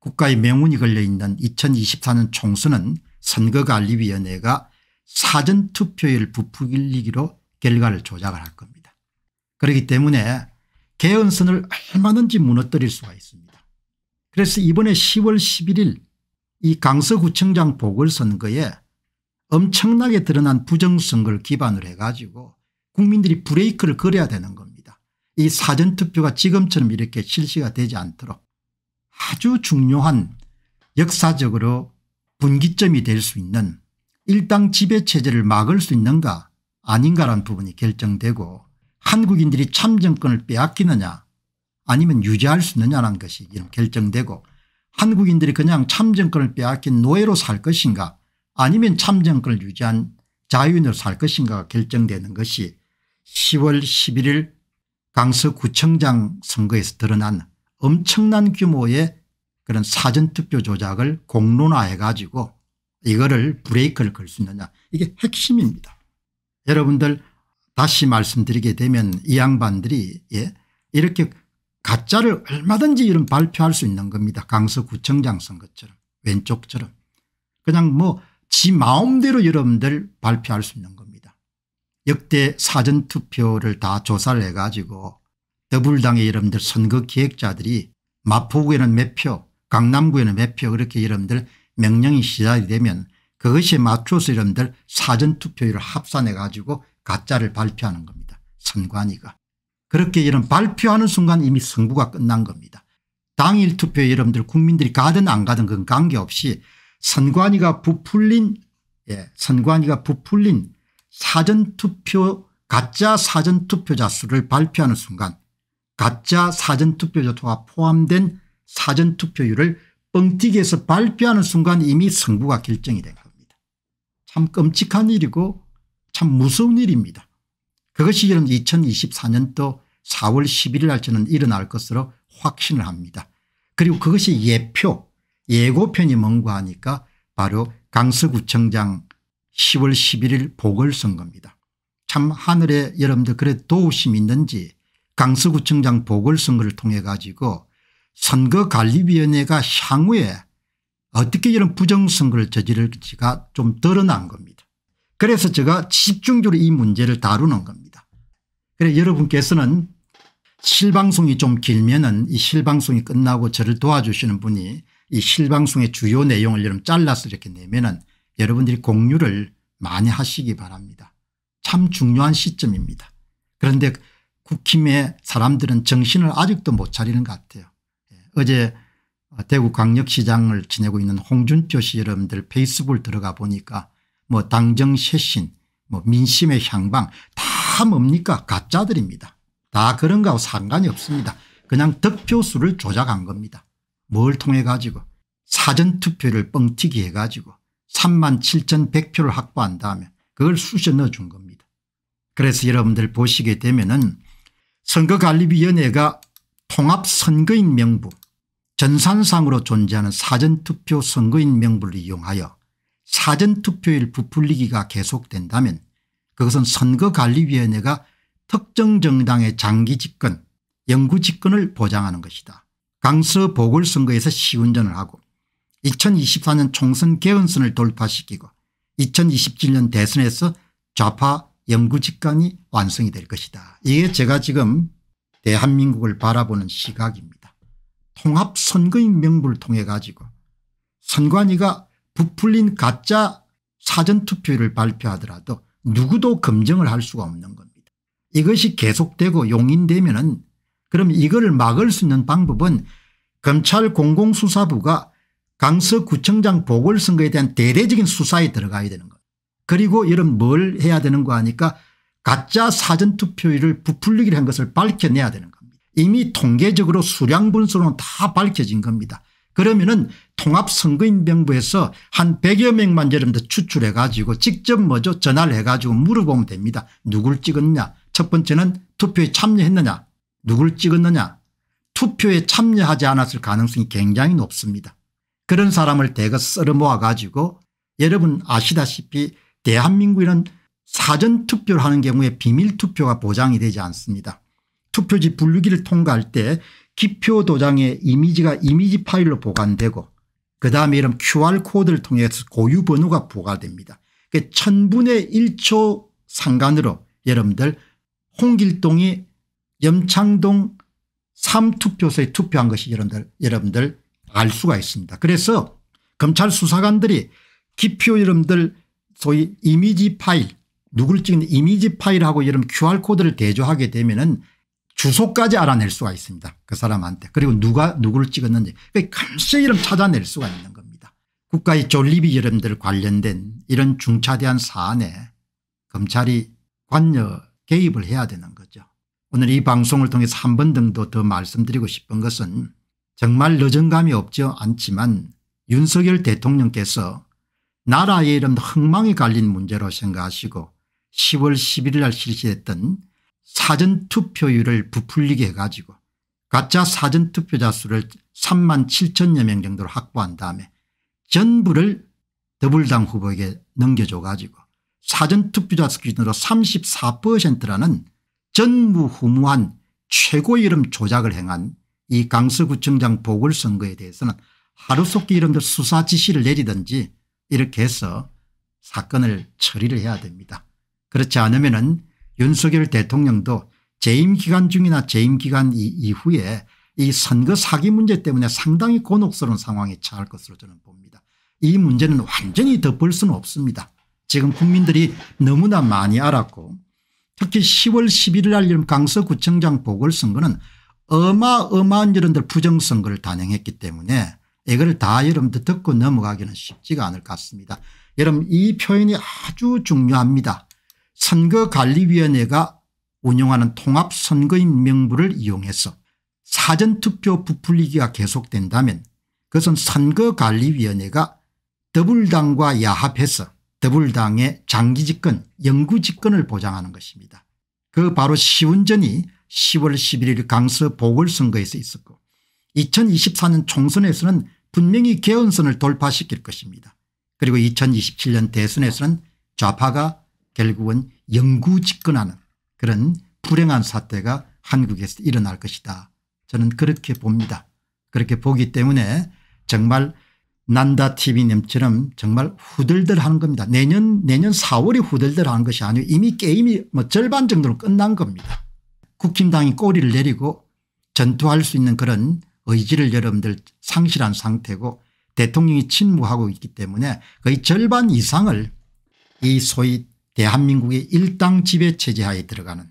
국가의 명운이 걸려있는 2024년 총선은 선거관리위원회가 사전투표율 부풀리기로 결과를 조작을 할 겁니다. 그렇기 때문에 개헌선을 얼마든지 무너뜨릴 수가 있습니다. 그래서 이번에 10월 11일 이 강서구청장 보궐선거에 엄청나게 드러난 부정선거를 기반으로 해가지고 국민들이 브레이크를 걸어야 되는 겁니다. 이 사전투표가 지금처럼 이렇게 실시가 되지 않도록 아주 중요한 역사적으로 분기점이 될 수 있는 일당 지배체제를 막을 수 있는가 아닌가라는 부분이 결정되고 한국인들이 참정권을 빼앗기느냐 아니면 유지할 수 있느냐는 것이 결정되고 한국인들이 그냥 참정권을 빼앗긴 노예로 살 것인가 아니면 참정권을 유지한 자유인으로 살 것인가가 결정되는 것이 10월 11일 강서구청장 선거에서 드러난 엄청난 규모의 그런 사전투표 조작을 공론화해 가지고 이거를 브레이크를 걸 수 있느냐 이게 핵심입니다. 여러분들 다시 말씀드리게 되면 이 양반들이 예 이렇게 가짜를 얼마든지 이런 발표할 수 있는 겁니다. 강서구청장 선거처럼 왼쪽처럼 그냥 뭐 지 마음대로 여러분들 발표할 수 있는 겁니다. 역대 사전투표를 다 조사를 해가지고 더불당의 여러분들 선거 기획자들이 마포구에는 몇표 강남구에는 몇 표 그렇게 여러분들 명령이 시작이 되면 그것에 맞춰서 여러분들 사전투표율을 합산해 가지고 가짜를 발표하는 겁니다. 선관위가. 그렇게 이런 발표하는 순간 이미 선거가 끝난 겁니다. 당일 투표에 여러분들 국민들이 가든 안 가든 그건 관계없이 선관위가 부풀린 예, 선관위가 부풀린 사전투표 가짜 사전투표자 수를 발표하는 순간 가짜 사전투표자가 포함된 사전투표율을 뻥튀기해서 발표하는 순간 이미 승부가 결정이 된 겁니다. 참 끔찍한 일이고 참 무서운 일입니다. 그것이 여러분 2024년도 4월 11일 날저는 일어날 것으로 확신을 합니다. 그리고 그것이 예표 예고편이 뭔가 하니까 바로 강서구청장 10월 11일 보궐선거입니다. 참 하늘에 여러분들 그래 도우심 있는지 강서구청장 보궐선거를 통해 가지고 선거관리위원회가 향후에 어떻게 이런 부정선거를 저지를지가 좀 드러난 겁니다. 그래서 제가 집중적으로 이 문제를 다루는 겁니다. 그래 여러분께서는 실방송이 좀 길면은 이 실방송이 끝나고 저를 도와주시는 분이 이 실방송의 주요 내용을 여러분 잘라서 이렇게 내면은 여러분들이 공유를 많이 하시기 바랍니다. 참 중요한 시점입니다. 그런데 국힘의 사람들은 정신을 아직도 못 차리는 것 같아요. 예, 어제 대구광역시장을 지내고 있는 홍준표 씨 여러분들 페이스북을 들어가 보니까 뭐 당정 쇄신 뭐 민심의 향방 다 뭡니까 가짜들입니다. 다 그런 거하고 상관이 없습니다. 그냥 득표수를 조작한 겁니다. 뭘 통해 가지고 사전투표를 뻥튀기 해가지고 3만 7,100표를 확보한 다음에 그걸 쑤셔 넣어준 겁니다. 그래서 여러분들 보시게 되면은 선거관리위원회가 통합선거인 명부 전산상으로 존재하는 사전투표 선거인 명부를 이용하여 사전투표일 부풀리기가 계속된다면 그것은 선거관리위원회가 특정 정당의 장기 집권, 영구 집권을 보장하는 것이다. 강서 보궐선거에서 시운전을 하고 2024년 총선 개헌선을 돌파시키고 2027년 대선에서 좌파 연구직관이 완성이 될 것이다. 이게 제가 지금 대한민국을 바라보는 시각입니다. 통합선거인 명부를 통해 가지고 선관위가 부풀린 가짜 사전투표를 발표하더라도 누구도 검증을 할 수가 없는 겁니다. 이것이 계속되고 용인되면 은 그럼 이걸 막을 수 있는 방법은 검찰 공공수사부가 강서구청장 보궐선거에 대한 대대적인 수사에 들어가야 되는 것. 그리고 이런 뭘 해야 되는 거 하니까 가짜 사전투표율을 부풀리기로 한 것을 밝혀내야 되는 겁니다. 이미 통계적으로 수량 분수로는 다 밝혀진 겁니다. 그러면은 통합선거인병부에서한 100여 명만 여러분들 추출해 가지고 직접 뭐죠 전화를 해 가지고 물어보면 됩니다. 누굴 찍었냐 첫 번째는 투표에 참여했느냐 누굴 찍었느냐 투표에 참여하지 않았을 가능성이 굉장히 높습니다. 그런 사람을 대거 쓸어 모아가지고 여러분 아시다시피 대한민국에는 사전투표를 하는 경우에 비밀투표가 보장이 되지 않습니다. 투표지 분류기를 통과할 때 기표 도장의 이미지가 이미지 파일로 보관되고 그 다음에 이런 QR코드를 통해서 고유번호가 부과됩니다. 천분의 1초 상관으로 여러분들 홍길동이 염창동 3투표소에 투표한 것이 여러분들, 여러분들 알 수가 있습니다. 그래서 검찰 수사관들이 기표 이름들 소위 이미지 파일 누굴 찍는 이미지 파일하고 이름 QR코드를 대조하게 되면은 주소까지 알아낼 수가 있습니다. 그 사람한테. 그리고 누가 누구를 찍었는지. 그 감시 이름 찾아낼 수가 있는 겁니다. 국가의 졸립이 이름들 관련된 이런 중차대한 사안에 검찰이 관여 개입을 해야 되는 거죠. 오늘 이 방송을 통해서 한번 정도 더 말씀드리고 싶은 것은 정말 늦은감이 없지 않지만 윤석열 대통령께서 나라의 이름 도 흥망이 갈린 문제로 생각하시고 10월 11일 날 실시했던 사전투표율을 부풀리게 해가지고 가짜 사전투표자 수를 3만 7천여 명 정도로 확보한 다음에 전부를 더불당 후보에게 넘겨줘 가지고 사전투표자 수 기준으로 34%라는 전무후무한 최고 이름 조작을 행한 이 강서구청장 보궐선거에 대해서는 하루속히 이런 걸 수사 지시를 내리든지 이렇게 해서 사건을 처리를 해야 됩니다. 그렇지 않으면 은 윤석열 대통령도 재임 기간 중이나 재임 기간 이후에 이 선거 사기 문제 때문에 상당히 곤혹스러운 상황에 처할 것으로 저는 봅니다. 이 문제는 완전히 덮을 수는 없습니다. 지금 국민들이 너무나 많이 알았고 특히 10월 11일 날 강서구청장 보궐선거는 어마어마한 여러분들 부정선거를 단행했기 때문에 이걸 다 여러분들 듣고 넘어가기는 쉽지가 않을 것 같습니다. 여러분 이 표현이 아주 중요합니다. 선거관리위원회가 운영하는 통합선거인 명부를 이용해서 사전투표 부풀리기가 계속된다면 그것은 선거관리위원회가 더불당과 야합해서 더불당의 장기집권 영구집권을 보장하는 것입니다. 그 바로 시운전이 10월 11일 강서 보궐선거에서 있었고 2024년 총선에서는 분명히 개헌선을 돌파시킬 것입니다. 그리고 2027년 대선에서는 좌파가 결국은 영구 집권하는 그런 불행한 사태가 한국에서 일어날 것이다. 저는 그렇게 봅니다. 그렇게 보기 때문에 정말 난다TV님처럼 정말 후들들하는 겁니다. 내년 내년 4월이 후들들하는 것이 아니고 이미 게임이 뭐 절반 정도로 끝난 겁니다. 국힘당이 꼬리를 내리고 전투할 수 있는 그런 의지를 여러분들 상실한 상태고 대통령이 침묵하고 있기 때문에 거의 절반 이상을 이 소위 대한민국의 일당 지배 체제하에 들어가는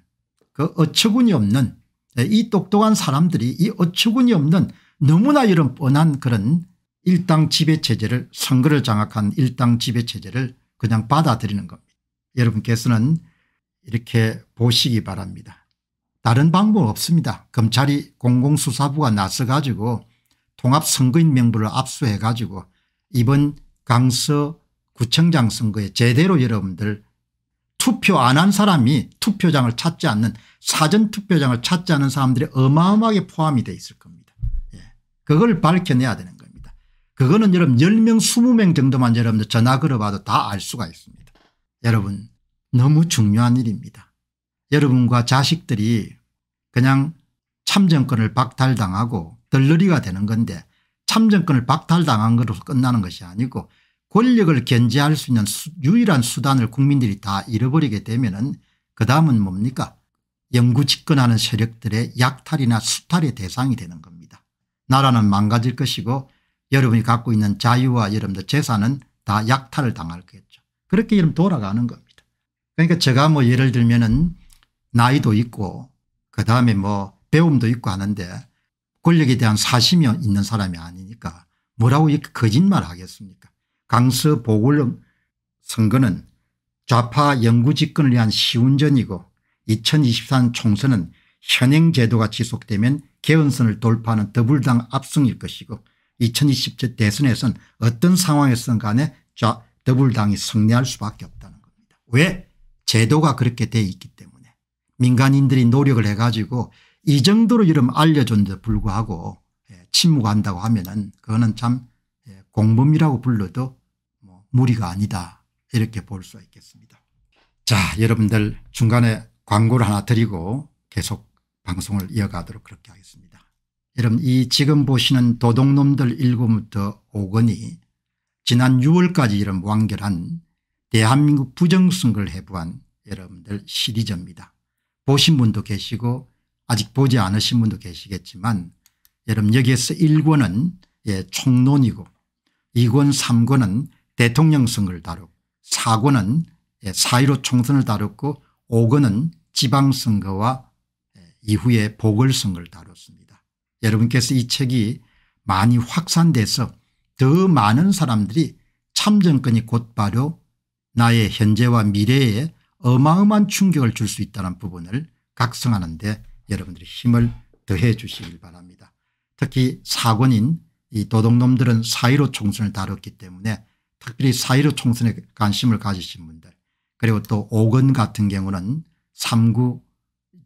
그 어처구니 없는 이 똑똑한 사람들이 이 어처구니 없는 너무나 이런 뻔한 그런 일당 지배 체제를 선거를 장악한 일당 지배 체제를 그냥 받아들이는 겁니다. 여러분께서는 이렇게 보시기 바랍니다. 다른 방법 없습니다. 검찰이 공공수사부가 나서 가지고 통합선거인 명부를 압수해 가지고 이번 강서 구청장 선거에 제대로 여러분들 투표 안 한 사람이 투표장을 찾지 않는 사전투표장을 찾지 않은 사람들이 어마어마하게 포함이 돼 있을 겁니다. 예. 그걸 밝혀내야 되는 겁니다. 그거는 여러분 10명 20명 정도만 여러분들 전화 걸어봐도 다 알 수가 있습니다. 여러분 너무 중요한 일입니다. 여러분과 자식들이 그냥 참정권을 박탈당하고 덜러리가 되는 건데 참정권을 박탈당한 것으로 끝나는 것이 아니고 권력을 견제할 수 있는 수, 유일한 수단을 국민들이 다 잃어버리게 되면 은그 다음은 뭡니까 영구 집권하는 세력들의 약탈이나 수탈의 대상이 되는 겁니다. 나라는 망가질 것이고 여러분이 갖고 있는 자유와 여러분들 재산은 다 약탈을 당할 거겠죠. 그렇게 이름 돌아가는 겁니다. 그러니까 제가 뭐 예를 들면 은 나이도 있고 그다음에 뭐 배움도 있고 하는데 권력에 대한 사심이 있는 사람이 아니니까 뭐라고 이렇게 거짓말 하겠습니까 강서 보궐 선거는 좌파 영구 집권을 위한 시운전이고 2023 총선은 현행 제도가 지속되면 개헌선을 돌파하는 더불당 압승일 것이고 2 0 2 0 대선에선 어떤 상황에선 간에 더불당이 승리할 수밖에 없다는 겁니다. 왜? 제도가 그렇게 돼 있기 때문에. 민간인들이 노력을 해가지고 이 정도로 이름 알려줬는데 불구하고 예, 침묵한다고 하면은 그거는 참 예, 공범이라고 불러도 뭐 무리가 아니다 이렇게 볼 수 있겠습니다. 자 여러분들 중간에 광고를 하나 드리고 계속 방송을 이어가도록 그렇게 하겠습니다. 여러분 이 지금 보시는 도둑놈들 1구부터 5건이 지난 6월까지 이런 완결한 대한민국 부정선거 해부한 여러분들 시리즈입니다. 보신 분도 계시고 아직 보지 않으신 분도 계시겠지만 여러분 여기에서 1권은 예, 총론이고 2권 3권은 대통령 선거를 다루고 4권은 예, 4.15 총선을 다뤘고 5권은 지방선거와 예, 이후에 보궐선거를 다뤘습니다. 여러분께서 이 책이 많이 확산돼서 더 많은 사람들이 참정권이 곧바로 나의 현재와 미래에 어마어마한 충격을 줄 수 있다는 부분을 각성하는 데 여러분들이 힘을 더해 주시길 바랍니다. 특히 사권인 이 도둑놈들은 사이로 총선을 다뤘기 때문에 특별히 사이로 총선에 관심을 가지신 분들 그리고 또 5건 같은 경우는 3구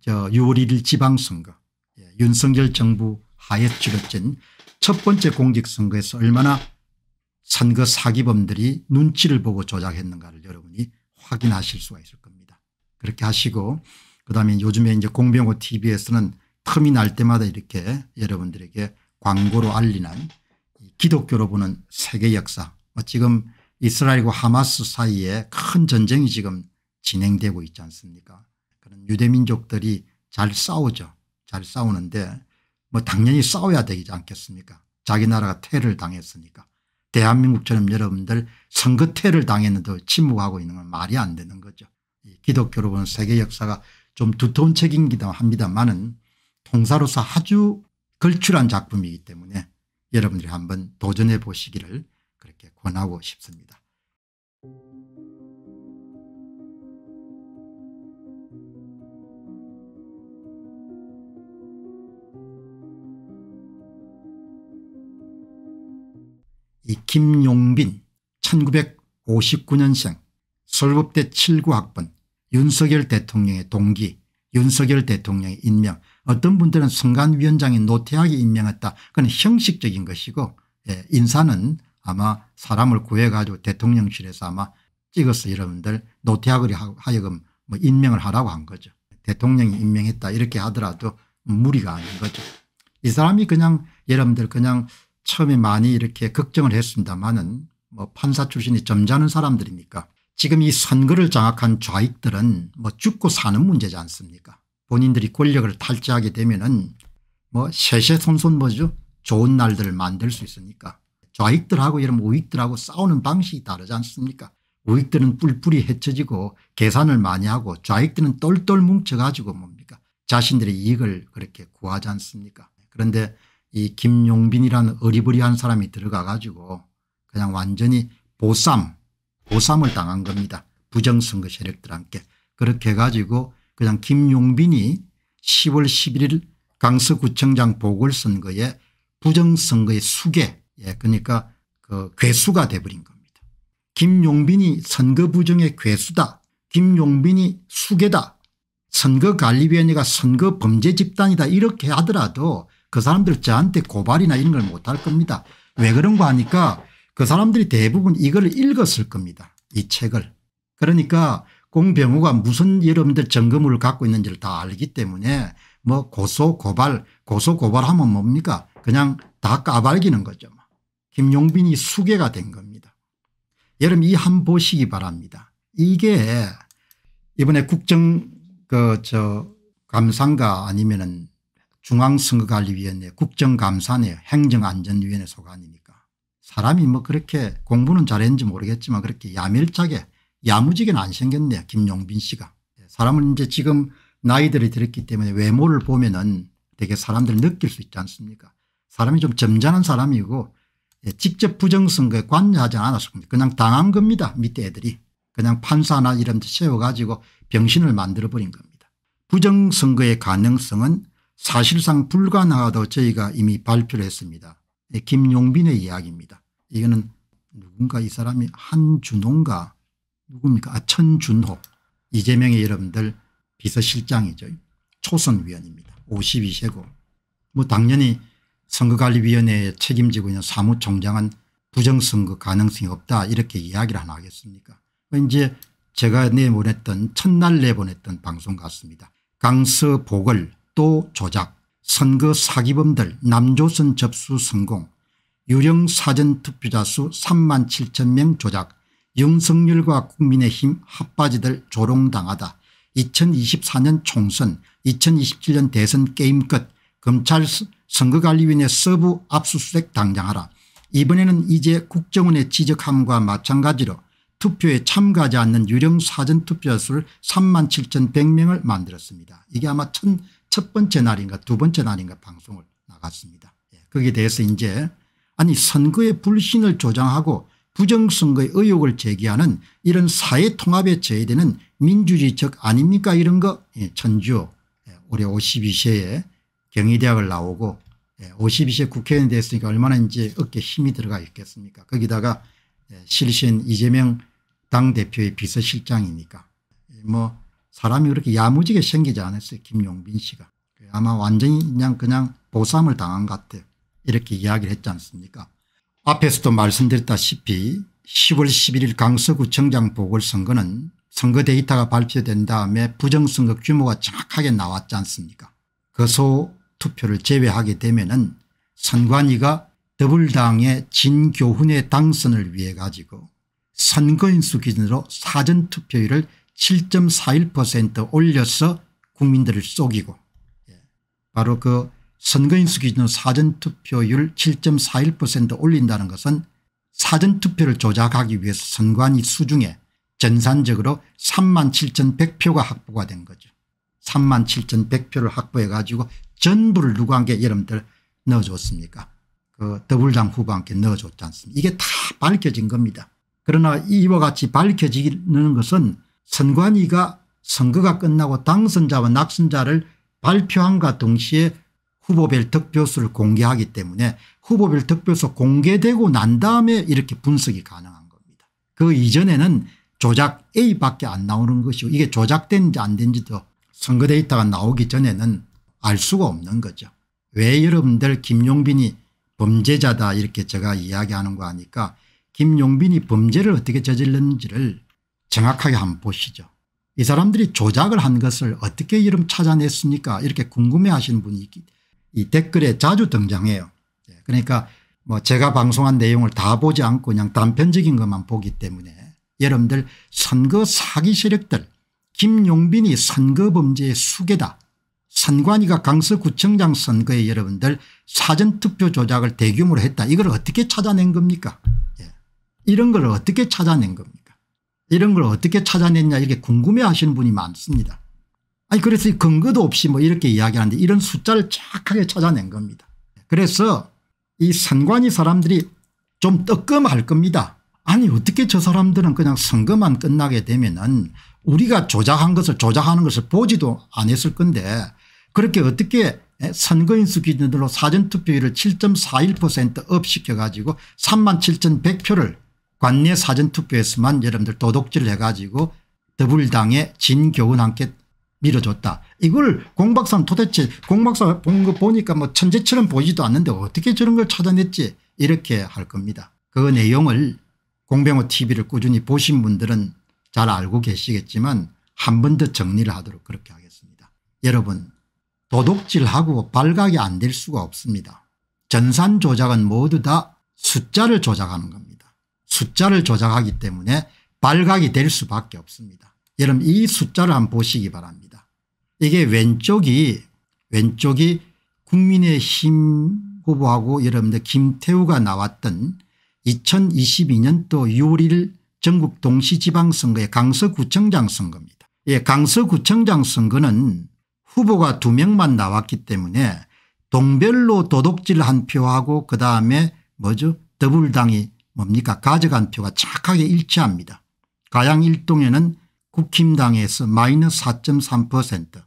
저 6월 1일 지방선거 예, 윤석열 정부 하에 치러진 첫 번째 공직선거에서 얼마나 선거 사기범들이 눈치를 보고 조작했는가를 여러분이 확인하실 수가 있을 겁니다. 그렇게 하시고 그다음에 요즘에 이제 공병호 tv에서는 틈이 날 때마다 이렇게 여러분들에게 광고로 알리는 기독교로 보는 세계 역사 뭐 지금 이스라엘과 하마스 사이에 큰 전쟁이 지금 진행되고 있지 않습니까 그런 유대민족들이 잘 싸우죠 잘 싸우는데 뭐 당연히 싸워야 되지 않겠습니까 자기 나라가 테를 당했으니까 대한민국처럼 여러분들 선거 테를 당했는데 침묵하고 있는 건 말이 안 되는 거죠 기독교로 보는 세계 역사가 좀 두터운 책임기도 합니다만은 통사로서 아주 걸출한 작품이기 때문에 여러분들이 한번 도전해 보시기를 그렇게 권하고 싶습니다. 이 김용빈 1959년생 설울법대 7구학번 윤석열 대통령의 동기 윤석열 대통령의 임명 어떤 분들은 선관위원장인 노태학이 임명했다 그건 형식적인 것이고 예, 인사는 아마 사람을 구해가지고 대통령실에서 아마 찍어서 여러분들 노태학을 하여금 뭐 임명을 하라고 한 거죠. 대통령이 임명했다 이렇게 하더라도 무리가 아닌 거죠. 이 사람이 그냥 여러분들 그냥 처음에 많이 이렇게 걱정을 했습니다마는 뭐 판사 출신이 점잖은 사람들이니까 지금 이 선거를 장악한 좌익들은 뭐 죽고 사는 문제지 않습니까 본인들이 권력을 탈취하게 되면은 뭐 세세손손 뭐죠 좋은 날들을 만들 수 있으니까 좌익들하고 이런 우익들하고 싸우는 방식이 다르지 않습니까 우익들은 뿔뿔이 헤쳐지고 계산을 많이 하고 좌익들은 똘똘 뭉쳐가지고 뭡니까 자신들의 이익을 그렇게 구하지 않습니까 그런데 이 김용빈이라는 어리버리한 사람이 들어가 가지고 그냥 완전히 보쌈 보상을 당한 겁니다. 부정선거 세력들한테. 그렇게 해가지고 그냥 김용빈이 10월 11일 강서구청장 보궐선거에 부정선거의 수계 예, 그러니까 그 괴수가 돼버린 겁니다. 김용빈이 선거 부정의 괴수다. 김용빈이 수계다. 선거관리위원회가 선거 범죄 집단이다 이렇게 하더라도 그 사람들 저한테 고발이나 이런 걸 못 할 겁니다. 왜 그런 거 하니까 그 사람들이 대부분 이걸 읽었을 겁니다. 이 책을. 그러니까 공병호가 무슨 여러분들 점검을 갖고 있는지를 다 알기 때문에 뭐 고소 고발 고소 고발하면 뭡니까 그냥 다 까발기는 거죠. 뭐. 김용빈이 수괴가 된 겁니다. 여러분 이 한 보시기 바랍니다. 이게 이번에 국정 그 저 감사가 아니면은 중앙선거관리위원회 국정감사네요. 행정안전위원회 소관이니까. 사람이 뭐 그렇게 공부는 잘했는지 모르겠지만 그렇게 야밀차게 야무지게는 안 생겼네요. 김용빈 씨가. 예, 사람은 이제 지금 나이들이 들었기 때문에 외모를 보면은 되게 사람들 느낄 수 있지 않습니까 사람이 좀 점잖은 사람이고 예, 직접 부정선거에 관여하지 않았습니다 그냥 당한 겁니다. 밑에 애들이. 그냥 판사나 이런 데 세워가지고 병신을 만들어버린 겁니다. 부정선거의 가능성은 사실상 불가능하다고 저희가 이미 발표를 했습니다. 예, 김용빈의 이야기입니다. 이거는 누군가 이 사람이 한준호인가 누굽니까 아 천준호 이재명의 여러분들 비서실장이죠. 초선위원입니다. 52세고 뭐 당연히 선거관리위원회에 책임지고 있는 사무총장은 부정선거 가능성이 없다 이렇게 이야기를 하나 하겠습니까 그 이제 제가 내보냈던 첫날 내보냈던 방송 같습니다. 강서 복을또 조작 선거 사기범들 남조선 접수 성공 유령 사전투표자 수 3만 7천 명 조작 윤석열과 국민의힘 핫바지들 조롱당하다 2024년 총선 2027년 대선 게임 끝 검찰 선거관리위원회 서부 압수수색 당장하라 이번에는 이제 국정원의 지적함과 마찬가지로 투표에 참가하지 않는 유령 사전투표자 수를 3만 7,100명을 만들었습니다. 이게 아마 첫 번째 날인가 두 번째 날인가 방송을 나갔습니다. 예, 거기에 대해서 이제 아니 선거의 불신을 조장하고 부정선거의 의혹을 제기하는 이런 사회통합에 저해되는 민주주의적 아닙니까 이런 거 예, 천주 예, 올해 52세에 경희대학을 나오고 52세 예, 국회의원이 됐으니까 얼마나 이제 어깨 힘이 들어가 있겠습니까 거기다가 실신 이재명 당대표의 비서실장이니까 뭐 사람이 그렇게 야무지게 생기지 않았어요 김용민 씨가 아마 완전히 그냥 그냥 보쌈을 당한 것 같아요. 이렇게 이야기를 했지 않습니까 앞에서도 말씀드렸다시피 10월 11일 강서구청장 보궐선거는 선거 데이터가 발표된 다음에 부정선거 규모가 정확하게 나왔지 않습니까 거소 투표를 제외하게 되면 은 선관위가 더블당의 진교훈의 당선을 위해 가지고 선거인수 기준으로 사전투표율을 7.41% 올려서 국민들을 속이고 예, 바로 그 선거인수 기준 사전투표율 7.41% 올린다는 것은 사전투표를 조작하기 위해서 선관위 수중에 전산적으로 37,100표가 확보가 된 거죠. 37,100표를 확보해 가지고 전부를 누구한테 여러분들 넣어줬습니까 그 더블당 후보한테 넣어줬지 않습니까 이게 다 밝혀진 겁니다. 그러나 이와 같이 밝혀지는 것은 선관위가 선거가 끝나고 당선자와 낙선자를 발표함과 동시에 후보별 득표수를 공개하기 때문에 후보별 득표수 공개되고 난 다음에 이렇게 분석이 가능한 겁니다. 그 이전에는 조작 A밖에 안 나오는 것이고 이게 조작된지 안 된지도 선거 데이터가 나오기 전에는 알 수가 없는 거죠. 왜 여러분들 김용빈이 범죄자다 이렇게 제가 이야기하는 거 아니까 김용빈이 범죄를 어떻게 저질렀는지를 정확하게 한번 보시죠. 이 사람들이 조작을 한 것을 어떻게 이름 찾아냈습니까 이렇게 궁금해하시는 분이 있기 이 댓글에 자주 등장해요. 예, 그러니까 뭐 제가 방송한 내용을 다 보지 않고 그냥 단편적인 것만 보기 때문에 여러분들 선거 사기 세력들 김용빈이 선거 범죄의 수괴다. 선관위가 강서구청장 선거에 여러분들 사전투표 조작을 대규모로 했다. 이걸 어떻게 찾아낸 겁니까 예. 이런 걸 어떻게 찾아낸 겁니까 이런 걸 어떻게 찾아냈냐 이게 궁금해하시는 분이 많습니다. 아니 그래서 근거도 없이 뭐 이렇게 이야기하는데 이런 숫자를 착하게 찾아낸 겁니다. 그래서 이 선관위 사람들이 좀 뜨끔할 겁니다. 아니 어떻게 저 사람들은 그냥 선거만 끝나게 되면은 우리가 조작한 것을 조작하는 것을 보지도 안 했을 건데 그렇게 어떻게 예, 선거인수 기준으로 사전투표율을 7.41%업 시켜가지고 3만 7,100표를 관내 사전투표에서만 여러분들 도둑질 을 해가지고 더불당의 진교훈 함께 밀어줬다. 이걸 공박사는 도대체 공박사 본 거 보니까 뭐 천재처럼 보이지도 않는데 어떻게 저런 걸 찾아냈지 이렇게 할 겁니다. 그 내용을 공병호 tv를 꾸준히 보신 분들은 잘 알고 계시겠지만 한 번 더 정리를 하도록 그렇게 하겠습니다. 여러분 도둑질하고 발각이 안 될 수가 없습니다. 전산 조작은 모두 다 숫자를 조작하는 겁니다. 숫자를 조작하기 때문에 발각이 될 수밖에 없습니다. 여러분 이 숫자를 한번 보시기 바랍니다. 이게 왼쪽이 왼쪽이 국민의힘 후보하고 여러분들 김태우가 나왔던 2022년 또 6월 1일 전국 동시지방선거의 강서구청장 선거입니다. 예, 강서구청장 선거는 후보가 두 명만 나왔기 때문에 동별로 도둑질 한 표하고 그다음에 뭐죠 더블당이 뭡니까 가져간 표가 착하게 일치합니다. 가양 1동에는 국힘당에서 마이너스 4.3%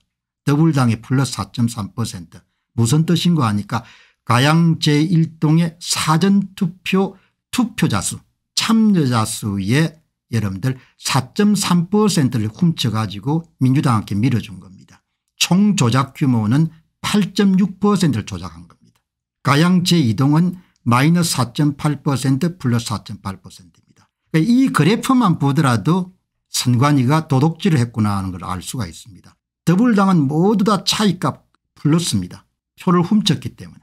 더불당이 플러스 4.3% 무슨 뜻인가 하니까 가양 제1동의 사전투표 투표자 수 참여자 수의 여러분들 4.3%를 훔쳐가지고 민주당한테 밀어준 겁니다. 총 조작 규모는 8.6%를 조작한 겁니다. 가양 제2동은 마이너스 4.8% 플러스 4.8%입니다. 그러니까 이 그래프만 보더라도 선관위가 도둑질을 했구나 하는 걸 알 수가 있습니다. 더불당은 모두 다 차이값 불렀습니다 표를 훔쳤기 때문에.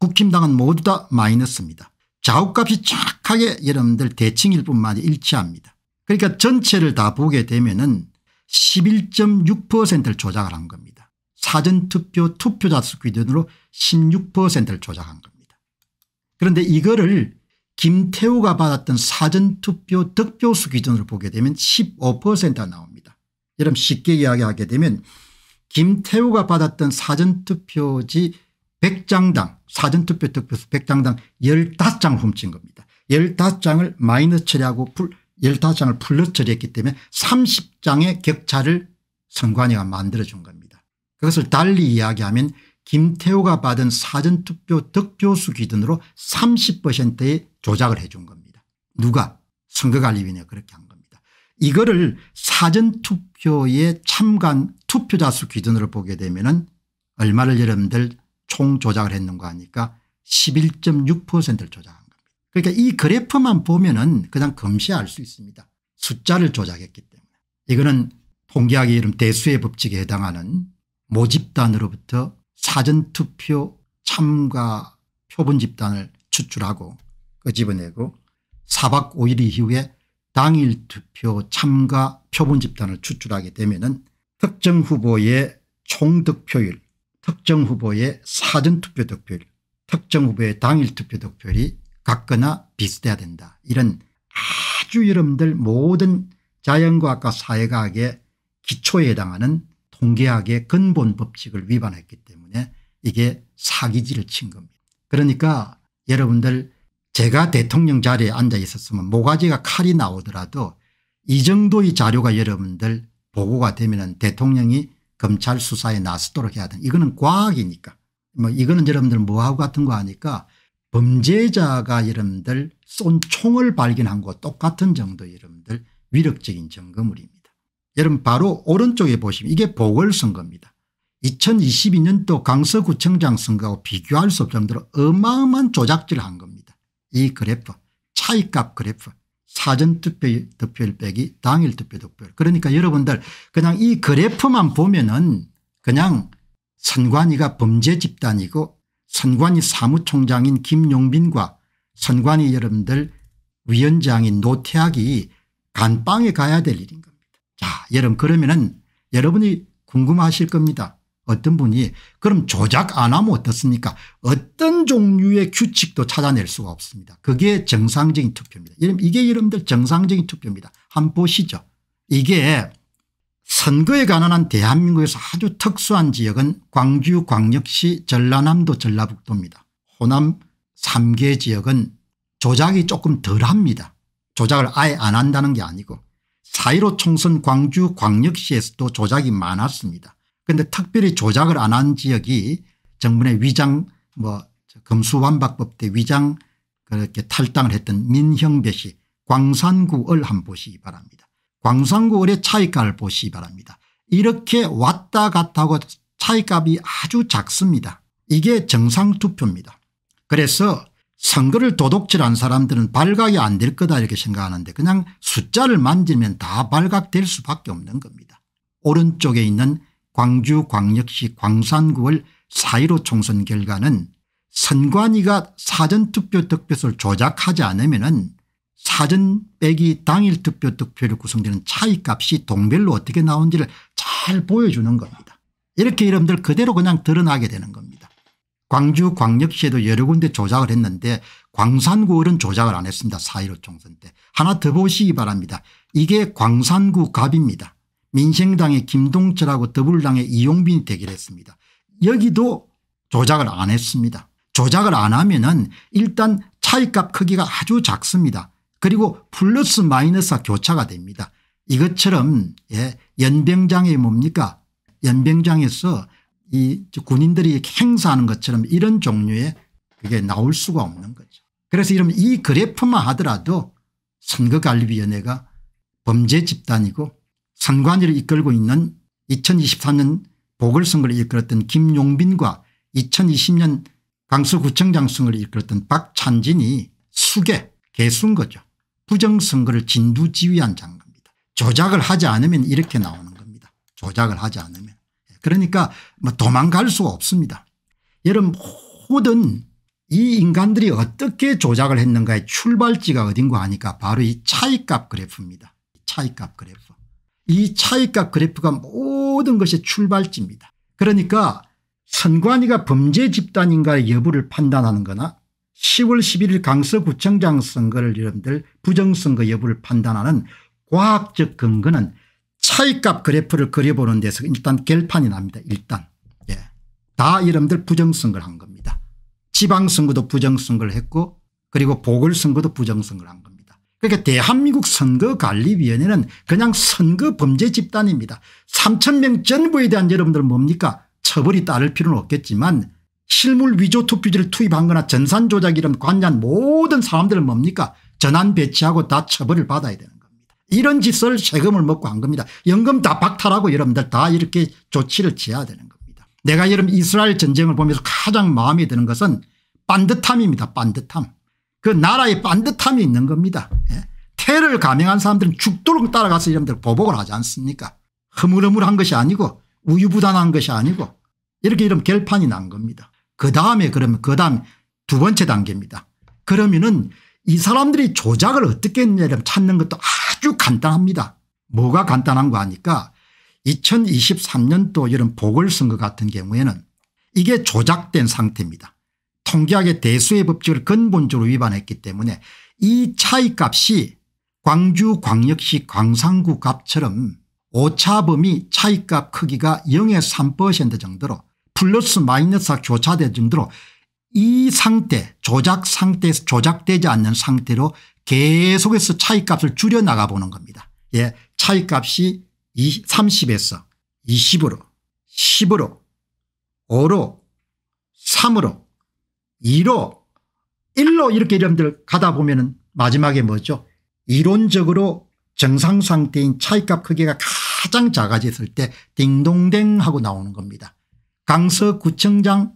국힘당은 모두 다 마이너스입니다. 좌우값이 정확하게 여러분들 대칭일 뿐만 일치합니다. 그러니까 전체를 다 보게 되면 은 11.6%를 조작을 한 겁니다. 사전투표 투표자 수 기준으로 16%를 조작한 겁니다. 그런데 이거를 김태우가 받았던 사전투표 득표수 기준으로 보게 되면 15%가 나옵니다. 여러 쉽게 이야기하게 되면 김태우가 받았던 사전투표지 100장당 사전투표 투표수 100장당 15장 훔친 겁니다. 15장을 마이너 처리하고 15장을 플러 처리했기 때문에 30장의 격차를 선관위가 만들어준 겁니다. 그것을 달리 이야기하면 김태호가 받은 사전투표 득표수 기준으로 30%의 조작을 해 준 겁니다. 누가? 선거관리위원회가 그렇게 한 겁니다. 이거를 사전투표 투표에 참관 투표자 수 기준으로 보게 되면 은 얼마를 여러분들 총 조작을 했는가 하니까 11.6%를 조작한 겁니다. 그러니까 이 그래프만 보면 은 그냥 금시할수 있습니다. 숫자를 조작했기 때문에. 이거는 통계학의 이름 대수의 법칙에 해당하는 모집단으로부터 사전투표 참가 표본 집단을 추출하고 끄집어내고 4박 5일 이후에 당일 투표 참가 표본 집단을 추출하게 되면 특정 후보의 총득표율 특정 후보의 사전투표 득표율 특정 후보의 당일 투표 득표율이 같거나 비슷해야 된다. 이런 아주 여러분들 모든 자연과학과 사회과학의 기초에 해당하는 통계학의 근본 법칙을 위반했기 때문에 이게 사기질을 친 겁니다. 그러니까 여러분들 제가 대통령 자리에 앉아 있었으면 모가지가 칼이 나오더라도 이 정도의 자료가 여러분들 보고가 되면 대통령이 검찰 수사에 나서도록 해야 된다. 이거는 과학이니까. 뭐 이거는 여러분들 뭐하고 같은 거 하니까 범죄자가 여러분들 쏜 총을 발견한 것 똑같은 정도 여러분들 위력적인 점검물입니다. 여러분 바로 오른쪽에 보시면 이게 보궐선거입니다. 2022년도 강서구청장 선거하고 비교할 수 없을 정도로 어마어마한 조작질을 한 겁니다. 이 그래프 차이값 그래프 사전투표 득표율 빼기 당일 투표 득표율 그러니까 여러분들 그냥 이 그래프만 보면은 그냥 선관위가 범죄 집단이고 선관위 사무총장인 김용빈과 선관위 여러분들 위원장인 노태학이 간방에 가야 될 일인 겁니다. 자 여러분 그러면은 여러분이 궁금하실 겁니다. 어떤 분이 그럼 조작 안 하면 어떻습니까 어떤 종류의 규칙도 찾아낼 수가 없습니다. 그게 정상적인 투표입니다. 이게 여러분들 정상적인 투표입니다. 한번 보시죠. 이게 선거에 관한 대한민국에서 아주 특수한 지역은 광주 광역시 전라남도 전라북도입니다. 호남 3개 지역은 조작이 조금 덜합니다. 조작을 아예 안 한다는 게 아니고 4.15 총선 광주 광역시에서도 조작이 많았습니다. 그런데 특별히 조작을 안 한 지역이 정부의 위장 뭐 금수완박법 때 위장 그렇게 탈당을 했던 민형배 씨 광산구을 한 보시기 바랍니다. 광산구을의 차이가를 보시기 바랍니다. 이렇게 왔다 갔다 하고 차이값이 아주 작습니다. 이게 정상투표입니다. 그래서 선거를 도둑질한 사람들은 발각이 안 될 거다 이렇게 생각하는데 그냥 숫자를 만지면 다 발각될 수밖에 없는 겁니다. 오른쪽에 있는 광주광역시 광산구월 4.15 총선 결과는 선관위가 사전투표 득표수를 조작하지 않으면 은 사전 빼기 당일 투표 득표로 구성되는 차이값이 동별로 어떻게 나온지를 잘 보여주는 겁니다. 이렇게 여러분들 그대로 그냥 드러나게 되는 겁니다. 광주 광역시에도 여러 군데 조작을 했는데 광산구을은 조작을 안 했습니다. 4.15 총선 때. 하나 더 보시기 바랍니다. 이게 광산구 갑입니다. 민생당의 김동철하고 더불당의 이용빈이 대결했습니다. 여기도 조작을 안 했습니다. 조작을 안 하면 은 일단 차이값 크기가 아주 작습니다. 그리고 플러스 마이너스가 교차가 됩니다. 이것처럼 예, 연병장이 뭡니까 연병장에서 이 군인들이 행사하는 것처럼 이런 종류의 그게 나올 수가 없는 거죠. 그래서 이러면 이 그래프만 하더라도 선거관리위원회가 범죄 집단이고 선관위를 이끌고 있는 2023년 보궐선거를 이끌었던 김용빈과 2020년 강서구청장 선거를 이끌었던 박찬진이 수계 개수인 거죠. 부정선거를 진두지휘한 장관입니다. 조작을 하지 않으면 이렇게 나오는 겁니다. 조작을 하지 않으면. 예, 그러니까 뭐 도망갈 수가 없습니다. 여러분 모든 이 인간들이 어떻게 조작을 했는가의 출발지가 어딘가 하니까 바로 이 차이값 그래프입니다. 차이값 그래프. 이 차이값 그래프가 모든 것의 출발지입니다. 그러니까 선관위가 범죄 집단인가 여부를 판단하는 거나 10월 11일 강서구청장 선거를 여러분들 부정선거 여부를 판단하는 과학적 근거는 차이값 그래프를 그려보는 데서 일단 결판이 납니다. 일단 예. 다 여러분들 부정선거를 한 겁니다. 지방선거도 부정선거를 했고 그리고 보궐선거도 부정선거를 한 겁니다. 그러니까 대한민국 선거관리위원회는 그냥 선거 범죄 집단입니다. 3천명 전부에 대한 여러분들 은 뭡니까 처벌이 따를 필요는 없겠지만 실물 위조 투표지를 투입한 거나 전산 조작 이런 관련 모든 사람들은 뭡니까 전환 배치하고 다 처벌을 받아야 되는 겁니다. 이런 짓을 세금을 먹고 한 겁니다. 연금 다 박탈하고 여러분들 다 이렇게 조치를 취해야 되는 겁니다. 내가 여러분 이스라엘 전쟁을 보면서 가장 마음에 드는 것은 반듯함입니다. 반듯함. 그 나라의 반듯함이 있는 겁니다. 예. 태를 감행한 사람들은 죽도록 따라가서 이런들 보복을 하지 않습니까 흐물흐물한 것이 아니고 우유부단한 것이 아니고 이렇게 이런 결판이 난 겁니다. 그 다음에 그러면 그 다음 두 번째 단계입니다. 그러면은 이 사람들이 조작을 어떻게 했냐를 찾는 것도 아주 간단합니다. 뭐가 간단한 거아니까 2023년도 이런 보궐선거 같은 경우에는 이게 조작된 상태입니다. 통계학의 대수의 법칙을 근본적으로 위반했기 때문에 이 차이값이 광주광역시 광산구 값처럼 오차범위 차이값 크기가 0에서 3% 정도로 플러스 마이너스가 교차될 정도로 이 상태 조작 상태에서 조작되지 않는 상태로 계속해서 차이값을 줄여나가 보는 겁니다. 예, 차이값이 30에서 20으로 10으로 5로 3으로 2로 1로 이렇게 여러분들 가다 보면은 마지막에 뭐죠 이론적으로 정상상태인 차이값 크기가 가장 작아졌을 때 딩동댕 하고 나오는 겁니다. 강서구청장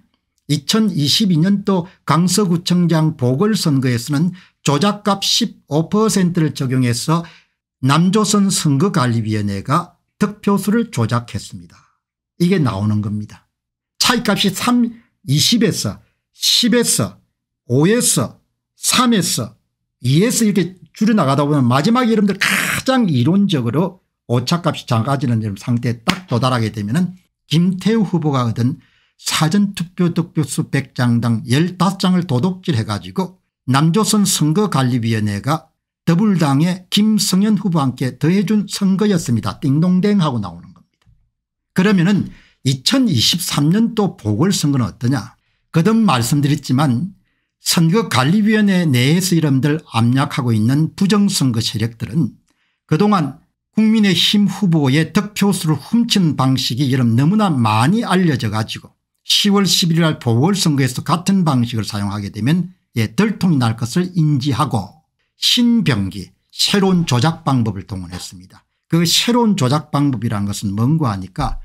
2022년도 강서구청장 보궐선거에서는 조작값 15%를 적용해서 남조선 선거관리위원회가 득표수를 조작했습니다. 이게 나오는 겁니다. 차이값이 3, 20에서 10에서 5에서 3에서 2에서 이렇게 줄여나가다 보면 마지막 이름들 가장 이론적으로 오차값이 작아지는 상태에 딱 도달하게 되면 김태우 후보가 얻은 사전투표 득표수 100장당 15장을 도둑질해 가지고 남조선 선거관리위원회가 더불당의 김성현 후보와 함께 더해준 선거였습니다. 띵동댕 하고 나오는 겁니다. 그러면 은 2023년도 보궐선거는 어떠냐 거듭 말씀드렸지만 선거관리위원회 내에서 이름들 압력하고 있는 부정선거 세력들은 그동안 국민의힘 후보의 득표수를 훔친 방식이 이름 너무나 많이 알려져 가지고 10월 11일 날 보궐선거에서 같은 방식을 사용하게 되면 예, 들통이 날 것을 인지하고 신병기 새로운 조작 방법을 동원했습니다. 그 새로운 조작 방법이라는 것은 뭔가 하니까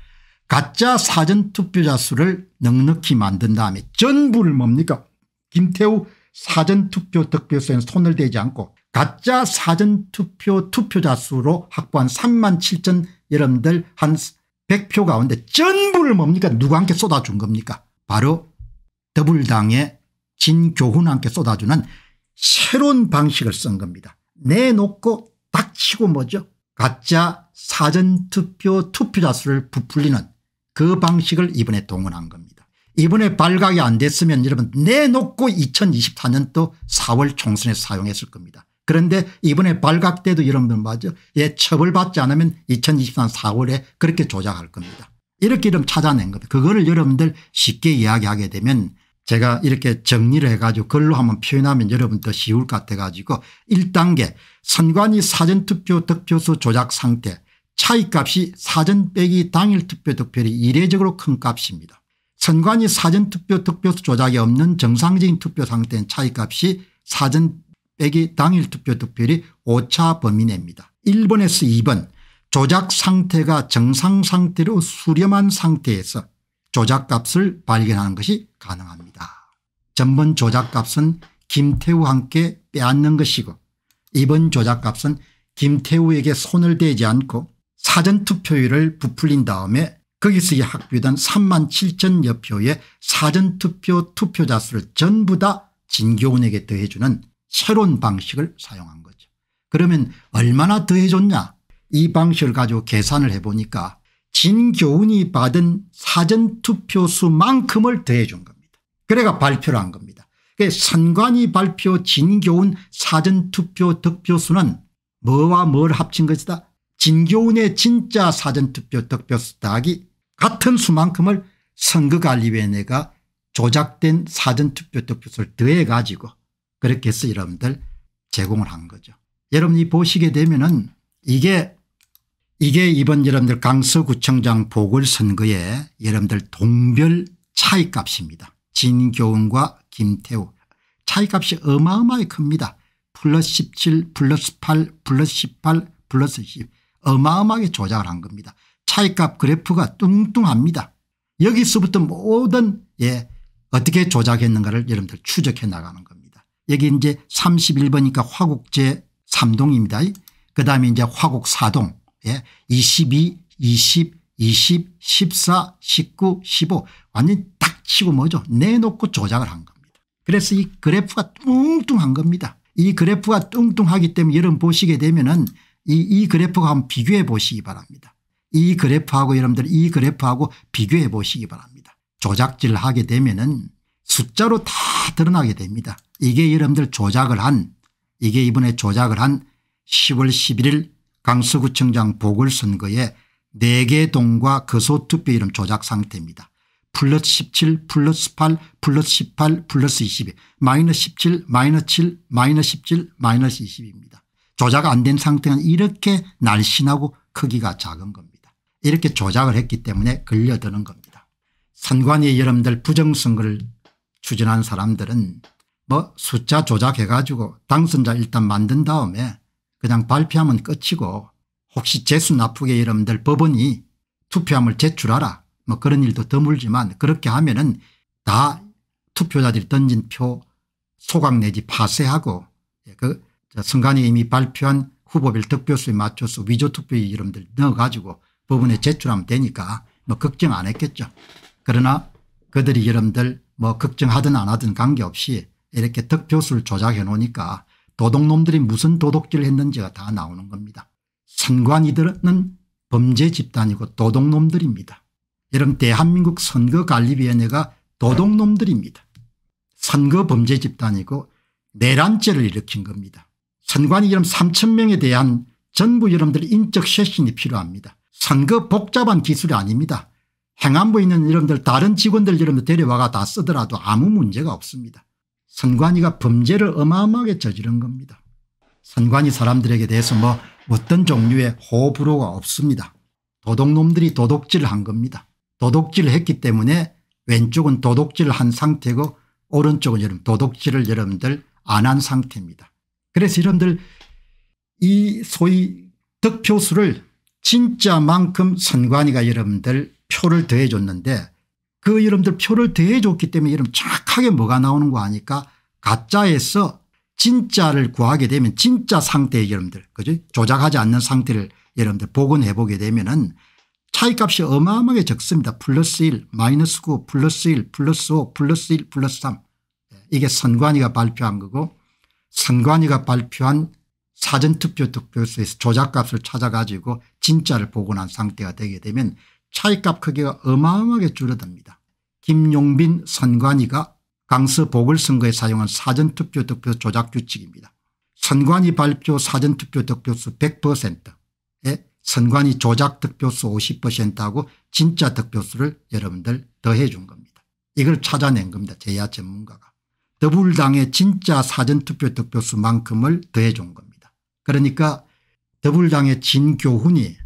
가짜 사전투표자 수를 넉넉히 만든 다음에 전부를 뭡니까 김태우 사전투표 득표수에는 손을 대지 않고 가짜 사전투표 투표자 수로 확보한 3만 7천 여러분들 한 100표 가운데 전부를 뭡니까 누구한테 쏟아준 겁니까 바로 더불당의 진교훈한테 쏟아주는 새로운 방식을 쓴 겁니다. 내놓고 닥치고 뭐죠 가짜 사전투표 투표자 수를 부풀리는 그 방식을 이번에 동원한 겁니다. 이번에 발각이 안 됐으면 여러분 내놓고 2024년도 4월 총선에 사용했을 겁니다. 그런데 이번에 발각 때도 여러분들 맞죠. 예, 처벌받지 않으면 2023년 4월에 그렇게 조작할 겁니다. 이렇게 이름 찾아낸 겁니다. 그거를 여러분들 쉽게 이야기하게 되면 제가 이렇게 정리를 해가지고 글로 한번 표현하면 여러분 더 쉬울 것 같아가지고 1단계 선관위 사전투표 득표수 조작 상태 차이값이 사전 빼기 당일 투표 득표율이 이례적으로 큰 값입니다. 선관위 사전투표 득표수 조작이 없는 정상적인 투표 상태인 차이값이 사전 빼기 당일 투표 득표율이 5차 범위 내입니다. 1번에서 2번 조작 상태가 정상 상태로 수렴한 상태에서 조작값을 발견하는 것이 가능합니다. 전번 조작값은 김태우와 함께 빼앗는 것이고 이번 조작값은 김태우에게 손을 대지 않고 사전투표율을 부풀린 다음에 거기서 이 학교단 3만 7천여 표의 사전투표 투표자 수를 전부 다진교원에게 더해주는 새로운 방식을 사용한 거죠. 그러면 얼마나 더해줬냐 이 방식을 가지고 계산을 해보니까 진교훈이 받은 사전투표 수만큼을 더해준 겁니다. 그래가 발표를 한 겁니다. 선관위 발표 진교훈 사전투표 득표수는 뭐와 뭘 합친 것이다 진교훈의 진짜 사전투표 득표수탁기 같은 수만큼을 선거관리위원회가 조작된 사전투표 득표수를 더해 가지고 그렇게 해서 여러분들 제공을 한 거죠. 여러분이 보시게 되면 은 이게 이게 이번 여러분들 강서구청장 보궐선거에 여러분들 동별 차이값입니다. 진교훈과 김태우 차이값이 어마어마하게 큽니다. 플러스 17 플러스 8 플러스 18 플러스 10 어마어마하게 조작을 한 겁니다. 차익값 그래프가 뚱뚱합니다. 여기서부터 모든 예 어떻게 조작했는가를 여러분들 추적해 나가는 겁니다. 여기 이제 31번이니까 화곡제 3동입니다. 그다음에 이제 화곡 4동 예 22, 20, 20, 14, 19, 15완전딱 치고 뭐죠 내놓고 조작을 한 겁니다. 그래서 이 그래프가 뚱뚱한 겁니다. 이 그래프가 뚱뚱하기 때문에 여러분 보시게 되면은 이, 이 그래프하고 한번 비교해 보시기 바랍니다. 이 그래프하고 여러분들 이 그래프하고 비교해 보시기 바랍니다. 조작질 하게 되면은 숫자로 다 드러나게 됩니다. 이게 여러분들 조작을 한 이게 이번에 조작을 한 10월 11일 강서구청장 보궐선거에 4개 동과 거소투표 이름 조작 상태입니다. 플러스 17 플러스 8 플러스 18 플러스 22 마이너스 17 마이너스 7 마이너스 17 마이너스 20입니다. 조작 안 된 상태는 이렇게 날씬하고 크기가 작은 겁니다. 이렇게 조작을 했기 때문에 걸려드는 겁니다. 선관위 여러분들 부정선거를 추진한 사람들은 뭐 숫자 조작해가지고 당선자 일단 만든 다음에 그냥 발표하면 끝이고 혹시 재수 나쁘게 여러분들 법원이 투표함을 제출하라 뭐 그런 일도 드물지만 그렇게 하면은 다 투표자들이 던진 표 소각 내지 파쇄하고 예, 그 선관위 이미 발표한 후보별 득표수에 맞춰서 위조투표의 이름들 넣어가지고 법원에 제출하면 되니까 뭐 걱정 안 했겠죠. 그러나 그들이 여러분들 뭐 걱정하든 안 하든 관계없이 이렇게 득표수를 조작해 놓으니까 도둑놈들이 무슨 도둑질을 했는지가 다 나오는 겁니다. 선관위들은 범죄 집단이고 도둑놈들입니다. 여러분 대한민국 선거관리위원회가 도둑놈들입니다. 선거 범죄 집단이고 내란죄를 일으킨 겁니다. 선관위 여름 3천 명에 대한 정부 여러분들의 인적 쇄신이 필요합니다. 선거 복잡한 기술이 아닙니다. 행안부에 있는 여러분들 다른 직원들 여러분들 데려와가 다 쓰더라도 아무 문제가 없습니다. 선관위가 범죄를 어마어마하게 저지른 겁니다. 선관위 사람들에게 대해서 뭐 어떤 종류의 호불호가 없습니다. 도둑놈들이 도둑질을 한 겁니다. 도둑질을 했기 때문에 왼쪽은 도둑질을 한 상태고 오른쪽은 여러분 도둑질을 여러분들 안 한 상태입니다. 그래서 이런들 이 소위 득표수를 진짜만큼 선관위가 여러분들 표를 더해 줬는데 그 여러분들 표를 더해 줬기 때문에 여러분 정확하게 뭐가 나오는 거 아니까 가짜에서 진짜를 구하게 되면 진짜 상태의 여러분들 그죠 조작하지 않는 상태를 여러분들 복원해 보게 되면은 차이값이 어마어마하게 적습니다. 플러스 1 마이너스 9 플러스 1 플러스 5 플러스 1 플러스 3 예, 이게 선관위가 발표한 거고 선관위가 발표한 사전투표 득표수에서 조작값을 찾아가지고 진짜를 복원한 상태가 되게 되면 차이값 크기가 어마어마하게 줄어듭니다. 김용빈 선관위가 강서 보궐선거에 사용한 사전투표 득표 조작 규칙입니다. 선관위 발표 사전투표 득표수 100%에 선관위 조작 득표수 50%하고 진짜 득표수를 여러분들 더해 준 겁니다. 이걸 찾아낸 겁니다. 제야 전문가가. 더불당의 진짜 사전투표 득표수만큼을 더해 준 겁니다. 그러니까 더불당의 진교훈이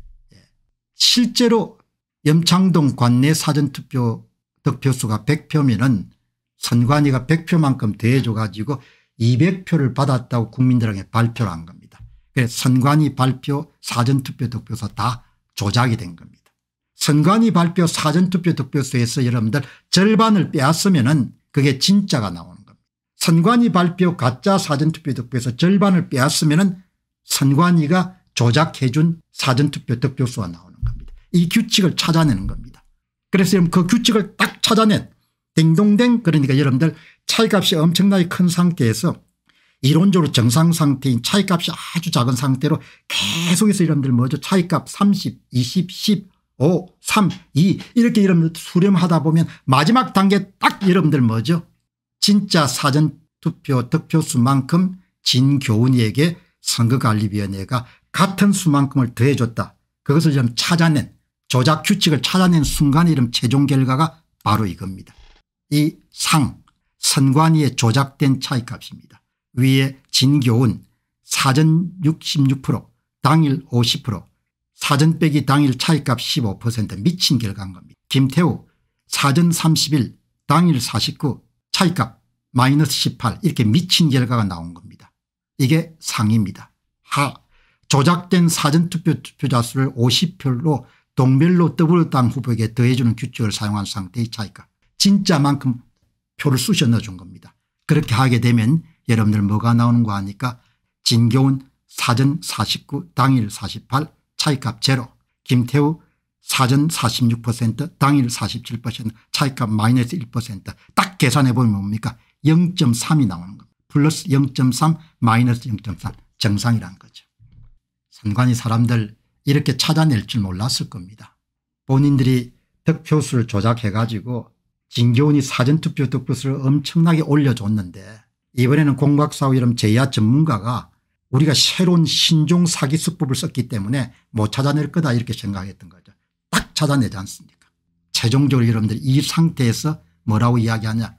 실제로 염창동 관내 사전투표 득표수가 100표면은 선관위가 100표만큼 더해줘 가지고 200표를 받았다고 국민들에게 발표를 한 겁니다. 그래서 선관위 발표 사전투표 득표수 다 조작이 된 겁니다. 선관위 발표 사전투표 득표수에서 여러분들 절반을 빼앗으면 은 그게 진짜가 나오는 선관위 발표 가짜 사전투표 득표에서 절반을 빼앗으면 선관위가 조작해 준 사전투표 득표수가 나오는 겁니다. 이 규칙을 찾아내는 겁니다. 그래서 그 규칙을 딱 찾아낸 댕동댕 그러니까 여러분들 차이값이 엄청나게 큰 상태에서 이론적으로 정상 상태인 차이값이 아주 작은 상태로 계속해서 여러분들 뭐죠 차이값 30 20 10 5 3 2 이렇게 여러분들 수렴하다 보면 마지막 단계 딱 여러분들 뭐죠 진짜 사전투표 득표수만큼 진 교훈이에게 선거관리위원회가 같은 수만큼을 더해줬다. 그것을 좀 찾아낸 조작 규칙을 찾아낸 순간 이름 최종 결과가 바로 이겁니다. 이 상 선관위에 조작된 차이값입니다. 위에 진교훈 사전 66% 당일 50% 사전 빼기 당일 차이값 15% 미친 결과인 겁니다. 김태우 사전 31 당일 49 차이값 마이너스 18 이렇게 미친 결과가 나온 겁니다. 이게 상입니다. 하 조작된 사전투표 투표자 수를 50표로 동별로 더블당 후보에게 더해주는 규칙을 사용한 상태의 차이가 진짜만큼 표를 쑤셔 넣어준 겁니다. 그렇게 하게 되면 여러분들 뭐가 나오는 거 아니까 진교훈 사전 49 당일 48 차이값 제로 김태우 사전 46% 당일 47% 차이값 마이너스 1%딱 계산해 보면 뭡니까 0.3이 나오는 겁니다. 플러스 0.3 마이너스 0.3 정상이란 거죠. 선관위 사람들 이렇게 찾아낼 줄 몰랐을 겁니다. 본인들이 득표수를 조작해 가지고 진교훈이 사전투표 득표수를 엄청나게 올려줬는데 이번에는 공박사위름 제야 전문가가 우리가 새로운 신종 사기 수법을 썼기 때문에 못 찾아낼 거다 이렇게 생각했던 거죠. 딱 찾아내지 않습니까 최종적으로 여러분들이 이 상태에서 뭐라고 이야기하냐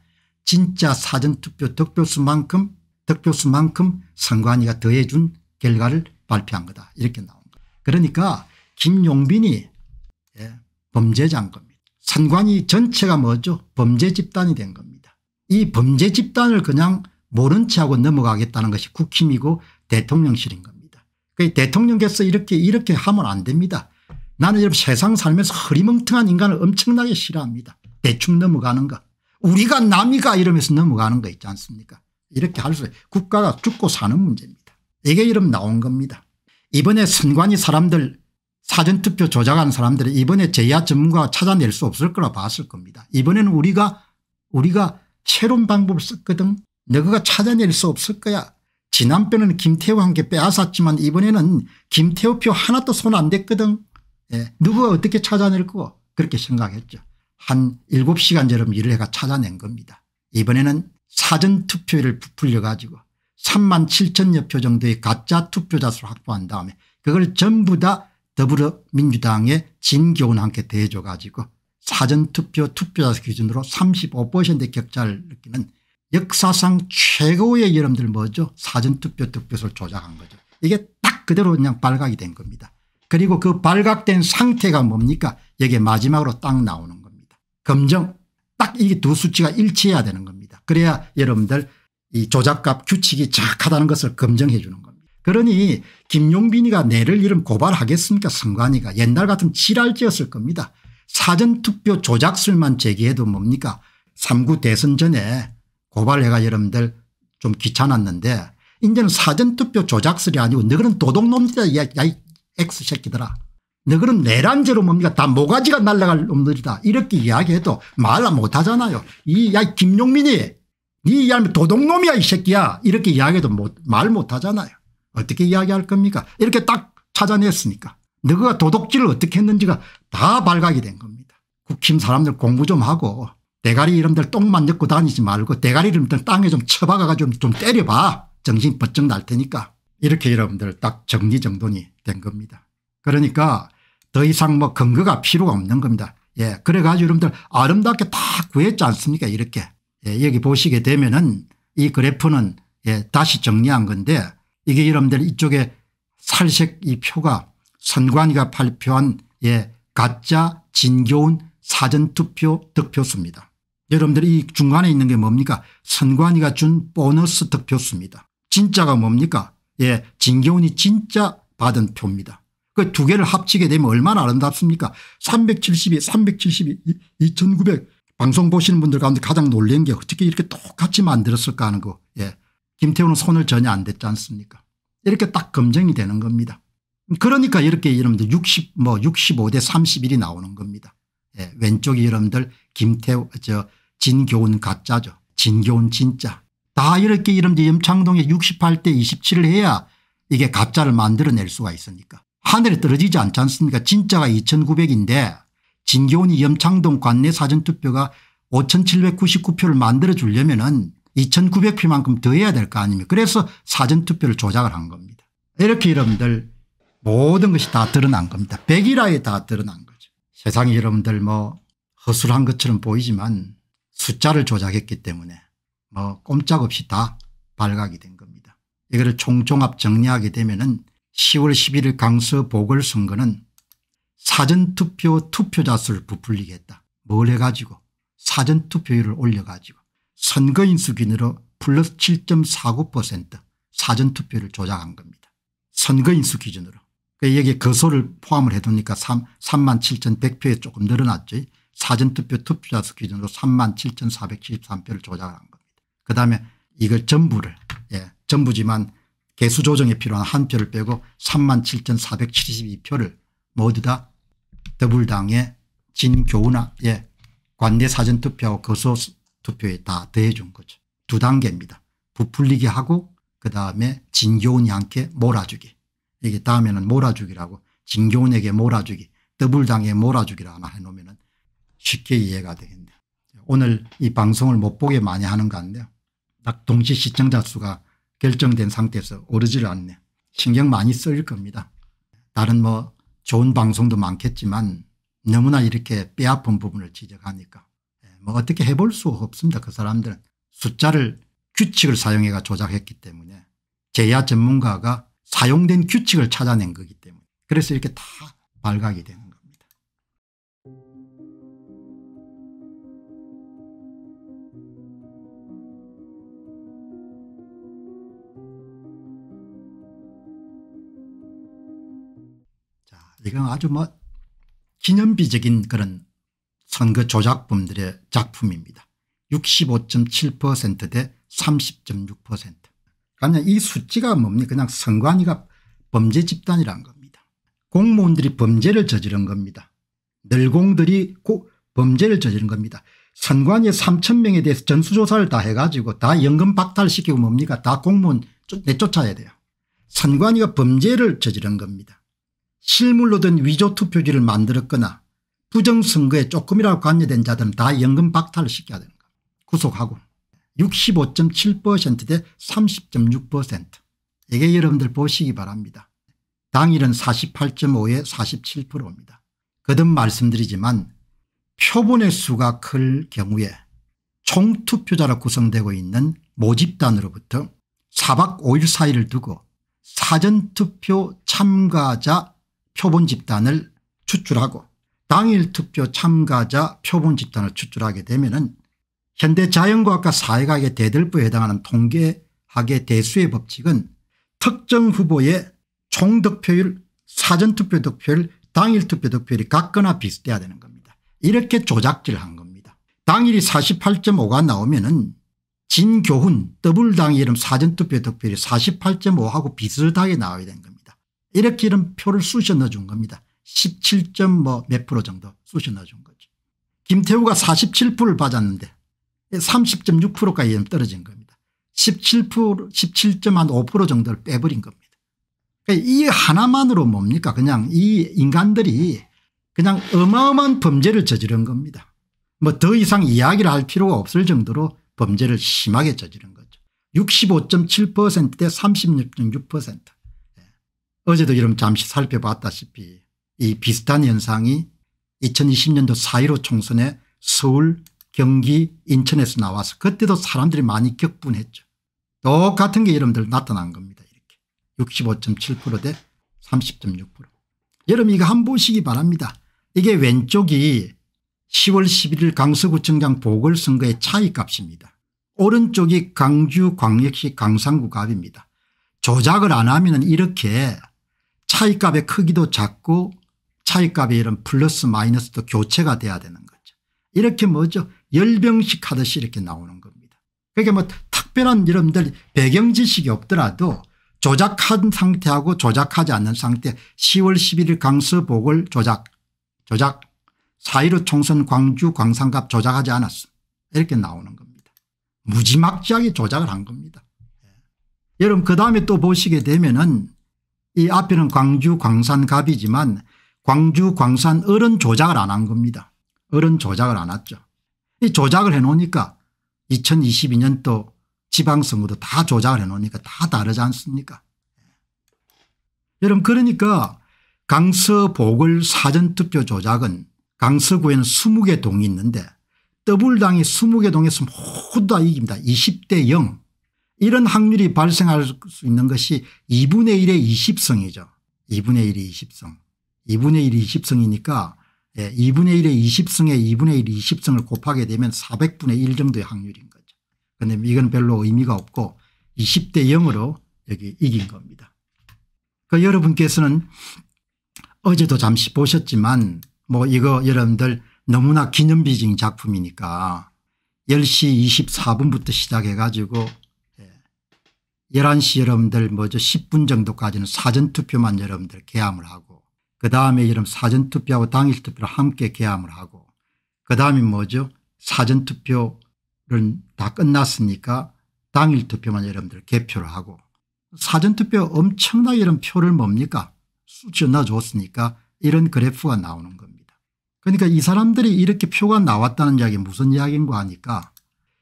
진짜 사전투표 득표수만큼 득표수만큼 선관위가 더해준 결과를 발표한 거다 이렇게 나온 거 그러니까 김용빈이 예, 범죄자인 겁니다. 선관위 전체가 뭐죠 범죄 집단이 된 겁니다. 이 범죄 집단을 그냥 모른 체하고 넘어가겠다는 것이 국힘이고 대통령실인 겁니다. 그 대통령께서 이렇게 이렇게 하면 안 됩니다. 나는 여러분 세상 살면서 허리멍텅한 인간을 엄청나게 싫어합니다. 대충 넘어가는 것. 우리가 남이가 이러면서 넘어가는 거 있지 않습니까 이렇게 할수 국가가 죽고 사는 문제입니다. 이게 이름 나온 겁니다. 이번에 선관위 사람들 사전투표 조작한 사람들이 이번에 제야 전문가가 찾아낼 수 없을 거라 봤을 겁니다. 이번에는 우리가 우리가 새로운 방법을 썼거든 너가 찾아낼 수 없을 거야. 지난번에는 김태호 한개 빼앗았지만 이번에는 김태호 표 하나도 손 안 댔거든. 예. 누가 어떻게 찾아낼 거 그렇게 생각했죠. 한 7시간처럼 일을 해가 찾아낸 겁니다. 이번에는 사전투표를 부풀려 가지고 3만 7천여 표 정도의 가짜 투표자 수를 확보한 다음에 그걸 전부 다 더불어민주당의 진교훈 함께 대해줘 가지고 사전투표 투표자 수 기준으로 35%의 격차를 느끼는 역사상 최고의 여러분들 뭐죠 사전투표 투표수를 조작한 거죠. 이게 딱 그대로 그냥 발각이 된 겁니다. 그리고 그 발각된 상태가 뭡니까 여기에 마지막으로 딱 나오는 검정 딱 이게 두 수치가 일치해야 되는 겁니다. 그래야 여러분들 이 조작값 규칙이 정확하다는 것을 검증해 주는 겁니다. 그러니 김용빈이가 내를 이름 고발하겠습니까 선관위가 옛날 같으면 지랄지었을 겁니다. 사전투표 조작술만 제기해도 뭡니까 3구 대선 전에 고발해가 여러분들 좀 귀찮았는데 이제는 사전투표 조작술이 아니고 너 그런 도둑놈이다 야, 야 X새끼들아 너그런 내란죄로 뭡니까 다 모가지가 날라갈 놈들이다 이렇게 이야기해도 말라 못하잖아요. 이 야 김용민이 니이 야네 도둑놈이야 이 새끼야 이렇게 이야기해도 못, 말 못하잖아요. 어떻게 이야기할 겁니까 이렇게 딱 찾아냈으니까 너가 도둑질을 어떻게 했는지가 다 발각이 된 겁니다. 국힘 사람들 공부 좀 하고 대가리 이름들 똥만 넣고 다니지 말고 대가리 이름들 땅에 좀 쳐박아가지고 좀, 좀 때려봐 정신 번쩍 날 테니까 이렇게 여러분들 딱 정리정돈이 된 겁니다. 그러니까 더 이상 뭐 근거가 필요가 없는 겁니다. 예. 그래가지고 여러분들 아름답게 다 구했지 않습니까 이렇게. 예. 여기 보시게 되면은 이 그래프는 예. 다시 정리한 건데 이게 여러분들 이쪽에 살색 이 표가 선관위가 발표한 예. 가짜 진교훈 사전투표 득표수입니다. 여러분들 이 중간에 있는 게 뭡니까 선관위가 준 보너스 득표수입니다. 진짜가 뭡니까 예, 진교훈이 진짜 받은 표입니다. 그두 개를 합치게 되면 얼마나 아름답습니까 372 372 2900 방송 보시는 분들 가운데 가장 놀란 게 어떻게 이렇게 똑같이 만들었을까 하는 거. 예. 김태우는 손을 전혀 안 댔지 않습니까 이렇게 딱 검증이 되는 겁니다. 그러니까 이렇게 여러분들 60, 뭐 65 대 31이 나오는 겁니다. 예. 왼쪽이 여러분들 김태우, 저, 진교훈 가짜죠. 진교훈 진짜. 다 이렇게 이름들 염창동에 68대 27을 해야 이게 가짜를 만들어낼 수가 있으니까. 하늘에 떨어지지 않지 않습니까 진짜가 2900인데 진교훈이 염창동 관내 사전투표가 5799표를 만들어 주려면 은 2900표만큼 더 해야 될 거 아닙니까 그래서 사전투표를 조작을 한 겁니다. 이렇게 여러분들 모든 것이 다 드러난 겁니다. 백일화에 다 드러난 거죠. 세상에 여러분들 뭐 허술한 것처럼 보이지만 숫자를 조작했기 때문에 뭐 꼼짝없이 다 발각이 된 겁니다. 이거를 총종합 정리하게 되면 은 10월 11일 강서 보궐선거는 사전투표 투표자 수를 부풀리겠다. 뭘 해가지고 사전투표율을 올려가지고 선거인수 기준으로 플러스 7.49% 사전투표를 조작한 겁니다. 선거인수 기준으로. 여기에 거소를 포함을 해두니까 3, 3만 7,100표에 조금 늘어났죠. 사전투표 투표자 수 기준으로 3만 7,473표를 조작한 겁니다. 그 다음에 이걸 전부를 예, 전부지만 개수 조정에 필요한 한 표를 빼고 37,472표를 모두 다 더불당의 진교훈의 관내 사전투표하고 거소투표에 다 더해 준 거죠. 두 단계입니다. 부풀리게 하고 그다음에 진교훈이 함께 몰아주기. 이게 다음에는 몰아주기라고 진교훈에게 몰아주기 더불당에 몰아주기라 하나 해놓으면 쉽게 이해가 되겠네요. 오늘 이 방송을 못 보게 많이 하는 것 같네요. 딱 동시 시청자 수가 결정된 상태에서 오르지를 않네. 신경 많이 쓰일 겁니다. 다른 뭐 좋은 방송도 많겠지만 너무나 이렇게 뼈아픈 부분을 지적하니까 예, 뭐 어떻게 해볼 수 없습니다. 그 사람들은 숫자를 규칙을 사용해가 조작했기 때문에 제야 전문가가 사용된 규칙을 찾아낸 거기 때문에 그래서 이렇게 다 발각이 되는 이건 아주 뭐 기념비적인 그런 선거 조작범들의 작품입니다. 65.7%대 30.6% 그냥 이 수치가 뭡니까 그냥 선관위가 범죄 집단이란 겁니다. 공무원들이 범죄를 저지른 겁니다. 늘공들이 꼭 범죄를 저지른 겁니다. 선관위 의 3천 명에 대해서 전수조사를 다 해가지고 다 연금 박탈시키고 뭡니까 다 공무원 내쫓아야 돼요. 선관위가 범죄를 저지른 겁니다. 실물로 된 위조 투표지를 만들었거나 부정선거에 조금이라도 관여된 자들은 다 연금 박탈을 시켜야 됩니다. 구속하고 65.7%대 30.6% 이게 여러분들 보시기 바랍니다. 당일은 48.5에 47%입니다. 거듭 말씀드리지만 표본의 수가 클 경우에 총투표자로 구성되고 있는 모집단으로부터 4박 5일 사이를 두고 사전투표 참가자 표본 집단을 추출하고 당일 투표 참가자 표본 집단을 추출하게 되면 현대 자연과학과 사회과학의 대들보에 해당하는 통계학의 대수의 법칙은 특정 후보의 총득표율 사전투표 득표율 당일 투표 득표율이 같거나 비슷해야 되는 겁니다. 이렇게 조작질한 을 겁니다. 당일이 48.5가 나오면 은 진교훈 더블당 이름 사전투표 득표율이 48.5하고 비슷하게 나와야 되는 겁니다. 이렇게 이런 표를 쑤셔 넣어준 겁니다. 17.몇 뭐 프로 정도 쑤셔 넣어준 거죠. 김태우가 47%를 받았는데 30.6%까지 떨어진 겁니다. 17% 17.5% 정도를 빼버린 겁니다. 그러니까 이 하나만으로 뭡니까 그냥 이 인간들이 그냥 어마어마한 범죄를 저지른 겁니다. 뭐 더 이상 이야기를 할 필요가 없을 정도로 범죄를 심하게 저지른 거죠. 65.7%대 36.6% 어제도 이름 잠시 살펴봤다시피 이 비슷한 현상이 2020년도 4.15 총선에 서울 경기 인천에서 나와서 그때도 사람들이 많이 격분했죠. 똑같은 게 여러분들 나타난 겁니다. 이렇게 65.7%대 30.6% 여러분 이거 한 보시기 바랍니다. 이게 왼쪽이 10월 11일 강서구청장 보궐선거의 차이값입니다. 오른쪽이 강주광역시 강산구 값입니다. 조작을 안 하면 이렇게 차이값의 크기도 작고 차이값의 이런 플러스 마이너스도 교체가 돼야 되는 거죠. 이렇게 뭐죠 열병식 하듯이 이렇게 나오는 겁니다. 그게 그러니까 뭐 특별한 여러분들 배경 지식이 없더라도 조작한 상태하고 조작하지 않는 상태 10월 11일 강서복을 조작 조작 4.15 총선 광주 광산갑 조작하지 않았음 이렇게 나오는 겁니다. 무지막지하게 조작을 한 겁니다. 예. 여러분 그다음에 또 보시게 되면 은이 앞에는 광주 광산갑이지만 광주 광산 어른 조작을 안 한 겁니다. 어른 조작을 안 했죠. 이 조작을 해놓으니까 2022년도 지방선거도 다 조작을 해놓으니까 다 다르지 않습니까 여러분 그러니까 강서 보궐 사전투표 조작은 강서구에는 20개 동이 있는데 더블당이 20개 동에서 모두 다 이깁니다. 20대 0 이런 확률이 발생할 수 있는 것이 2분의 1의 20성이죠. 2분의 1의 20성. 2분의 1의 20성이니까 예, 2분의 1의 20성에 2분의 1의 20성을 곱하게 되면 400분의 1 정도의 확률인 거죠. 그런데 이건 별로 의미가 없고 20대 0으로 여기 이긴 겁니다. 그 여러분께서는 어제도 잠시 보셨지만 뭐 이거 여러분들 너무나 기념비적인 작품이니까 10시 24분부터 시작해 가지고 11시 여러분들 뭐죠 10분 정도까지는 사전투표만 여러분들 개함을 하고 그 다음에 여러분 사전투표하고 당일투표를 함께 개함을 하고 그 다음에 뭐죠 사전투표를다 끝났으니까 당일투표만 여러분들 개표를 하고 사전투표 엄청나게 이런 표를 뭡니까 수치나 좋으니까 이런 그래프가 나오는 겁니다. 그러니까 이 사람들이 이렇게 표가 나왔다는 이야기 무슨 이야기인가 하니까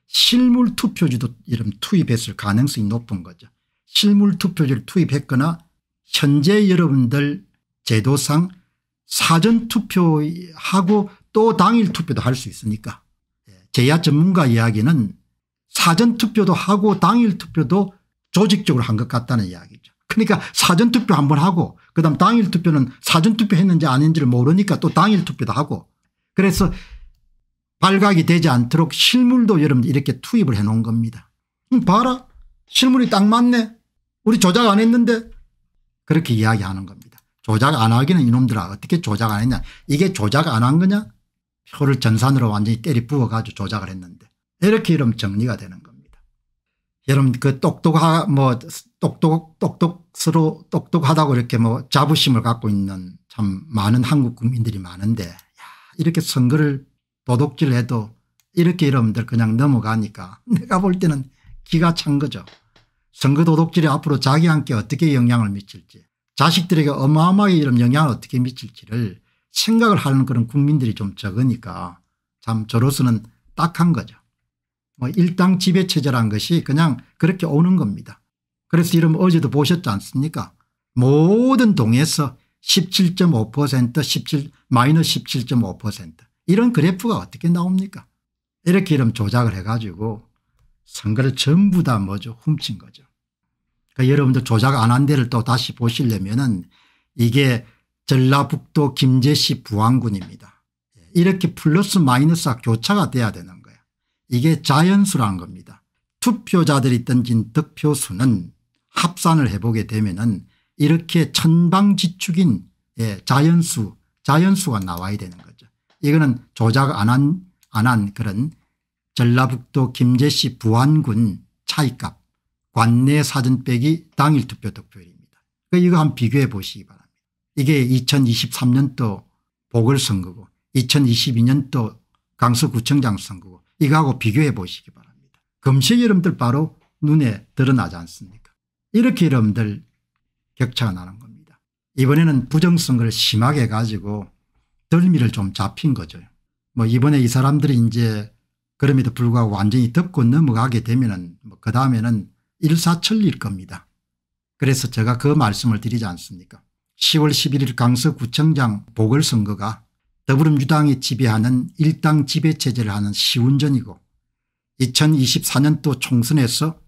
실물 투표지도 이름 투입했을 가능성이 높은 거죠. 실물 투표지를 투입했거나 현재 여러분들 제도상 사전 투표하고 또 당일 투표도 할 수 있으니까 예, 제야 전문가 이야기는 사전 투표도 하고 당일 투표도 조직적으로 한 것 같다는 이야기죠. 그러니까 사전 투표 한번 하고 그다음 당일 투표는 사전 투표했는지 아닌지를 모르니까 또 당일 투표도 하고 그래서 발각이 되지 않도록 실물도 여러분 이렇게 투입을 해놓은 겁니다. 음, 봐라 실물이 딱 맞네 우리 조작 안 했는데 그렇게 이야기하는 겁니다. 조작 안 하기는 이놈들아 어떻게 조작 안 했냐 이게 조작 안 한 거냐 표를 전산으로 완전히 때리 부어가지고 조작을 했는데 이렇게 이러 정리가 되는 겁니다. 여러분 그 똑똑하 뭐 똑똑 똑똑스러 똑똑하다고 이렇게 뭐 자부심을 갖고 있는 참 많은 한국 국민들이 많은데 야, 이렇게 선거를 도둑질해도 이렇게 여러분들 그냥 넘어가니까 내가 볼 때는 기가 찬 거죠. 선거 도둑질이 앞으로 자기한테 어떻게 영향을 미칠지 자식들에게 어마어마하게 이런 영향을 어떻게 미칠지를 생각을 하는 그런 국민들이 좀 적으니까 참 저로서는 딱한 거죠. 뭐 일당 지배체제란 것이 그냥 그렇게 오는 겁니다. 그래서 이름 어제도 보셨지 않습니까 모든 동에서 17.5% 17 마이너스 17.5% 이런 그래프가 어떻게 나옵니까 이렇게 이름 조작을 해가지고 선거를 전부 다 뭐죠 훔친 거죠. 그러니까 여러분들 조작 안 한 데를 또 다시 보시려면 은 이게 전라북도 김제시 부안군입니다. 이렇게 플러스 마이너스가 교차가 돼야 되는 거예요. 이게 자연수라는 겁니다. 투표자들이 던진 득표수는 합산을 해보게 되면 은 이렇게 천방지축인 예, 자연수 자연수가 나와야 되는 거죠. 이거는 조작 안한안한 그런 전라북도 김제시 부안군 차이값 관내 사전 빼기 당일 투표 득표율입니다. 그러니까 이거 한번 비교해 보시기 바랍니다. 이게 2023년도 보궐선거고 2022년도 강서구청장 선거고 이거하고 비교해 보시기 바랍니다. 금시 여러분들 바로 눈에 드러나지 않습니까 이렇게 여러분들 격차가 나는 겁니다. 이번에는 부정선거를 심하게 가지고 덜미를 좀 잡힌 거죠. 뭐 이번에 이 사람들이 이제 그럼에도 불구하고 완전히 덮고 넘어가게 되면은 뭐그 다음에는 일사천리일 겁니다. 그래서 제가 그 말씀을 드리지 않습니까 10월 11일 강서구청장 보궐선거가 더불어민주당이 지배하는 일당 지배체제를 하는 시운전이고 2024년도 총선에서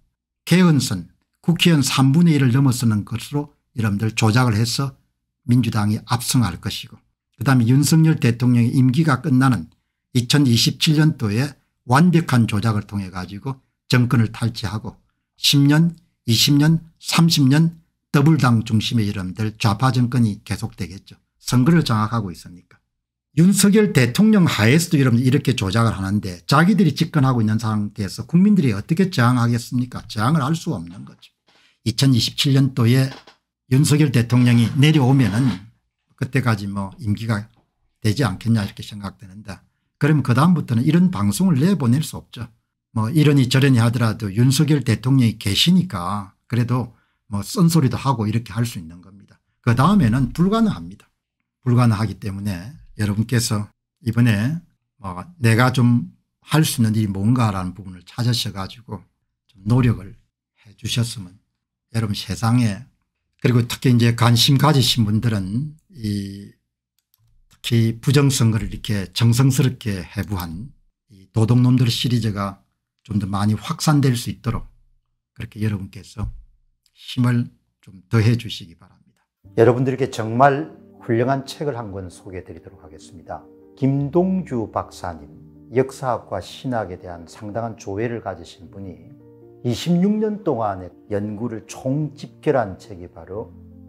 개헌선 국회의원 3분의 1을 넘어서는 것으로 여러분들 조작을 해서 민주당이 압승할 것이고 그다음에 윤석열 대통령의 임기가 끝나는 2027년도에 완벽한 조작을 통해 가지고 정권을 탈취하고 10년 20년 30년 더블당 중심의 이름들 좌파 정권이 계속되겠죠. 선거를 장악하고 있으니까. 윤석열 대통령 하에서도 여러분 이렇게 조작을 하는데 자기들이 집권하고 있는 상태에서 국민들이 어떻게 저항하겠습니까 저항을 할 수 없는 거죠. 2027년도에 윤석열 대통령이 내려오면 은 그때까지 뭐 임기가 되지 않겠냐 이렇게 생각되는데 그럼 그다음부터는 이런 방송을 내보낼 수 없죠. 뭐 이러니 저러니 하더라도 윤석열 대통령이 계시니까 그래도 뭐 쓴소리도 하고 이렇게 할 수 있는 겁니다. 그 다음에는 불가능합니다. 불가능하기 때문에 여러분께서 이번에 뭐 내가 좀 할 수 있는 일이 뭔가라는 부분을 찾으셔 가지고 좀 노력을 해 주셨으면 여러분 세상에 그리고 특히 이제 관심 가지신 분들은 이 특히 부정선거를 이렇게 정성스럽게 해부한 이 도둑놈들 시리즈가 좀 더 많이 확산될 수 있도록 그렇게 여러분께서 힘을 좀 더해 주시기 바랍니다. 여러분들께 정말 훌륭한 책을 한 권 소개해 드리도록 하겠습니다. 김동주 박사님 역사학과 신학에 대한 상당한 조회를 가지신 분이 26년 동안의 연구를 총집결한 책이 바로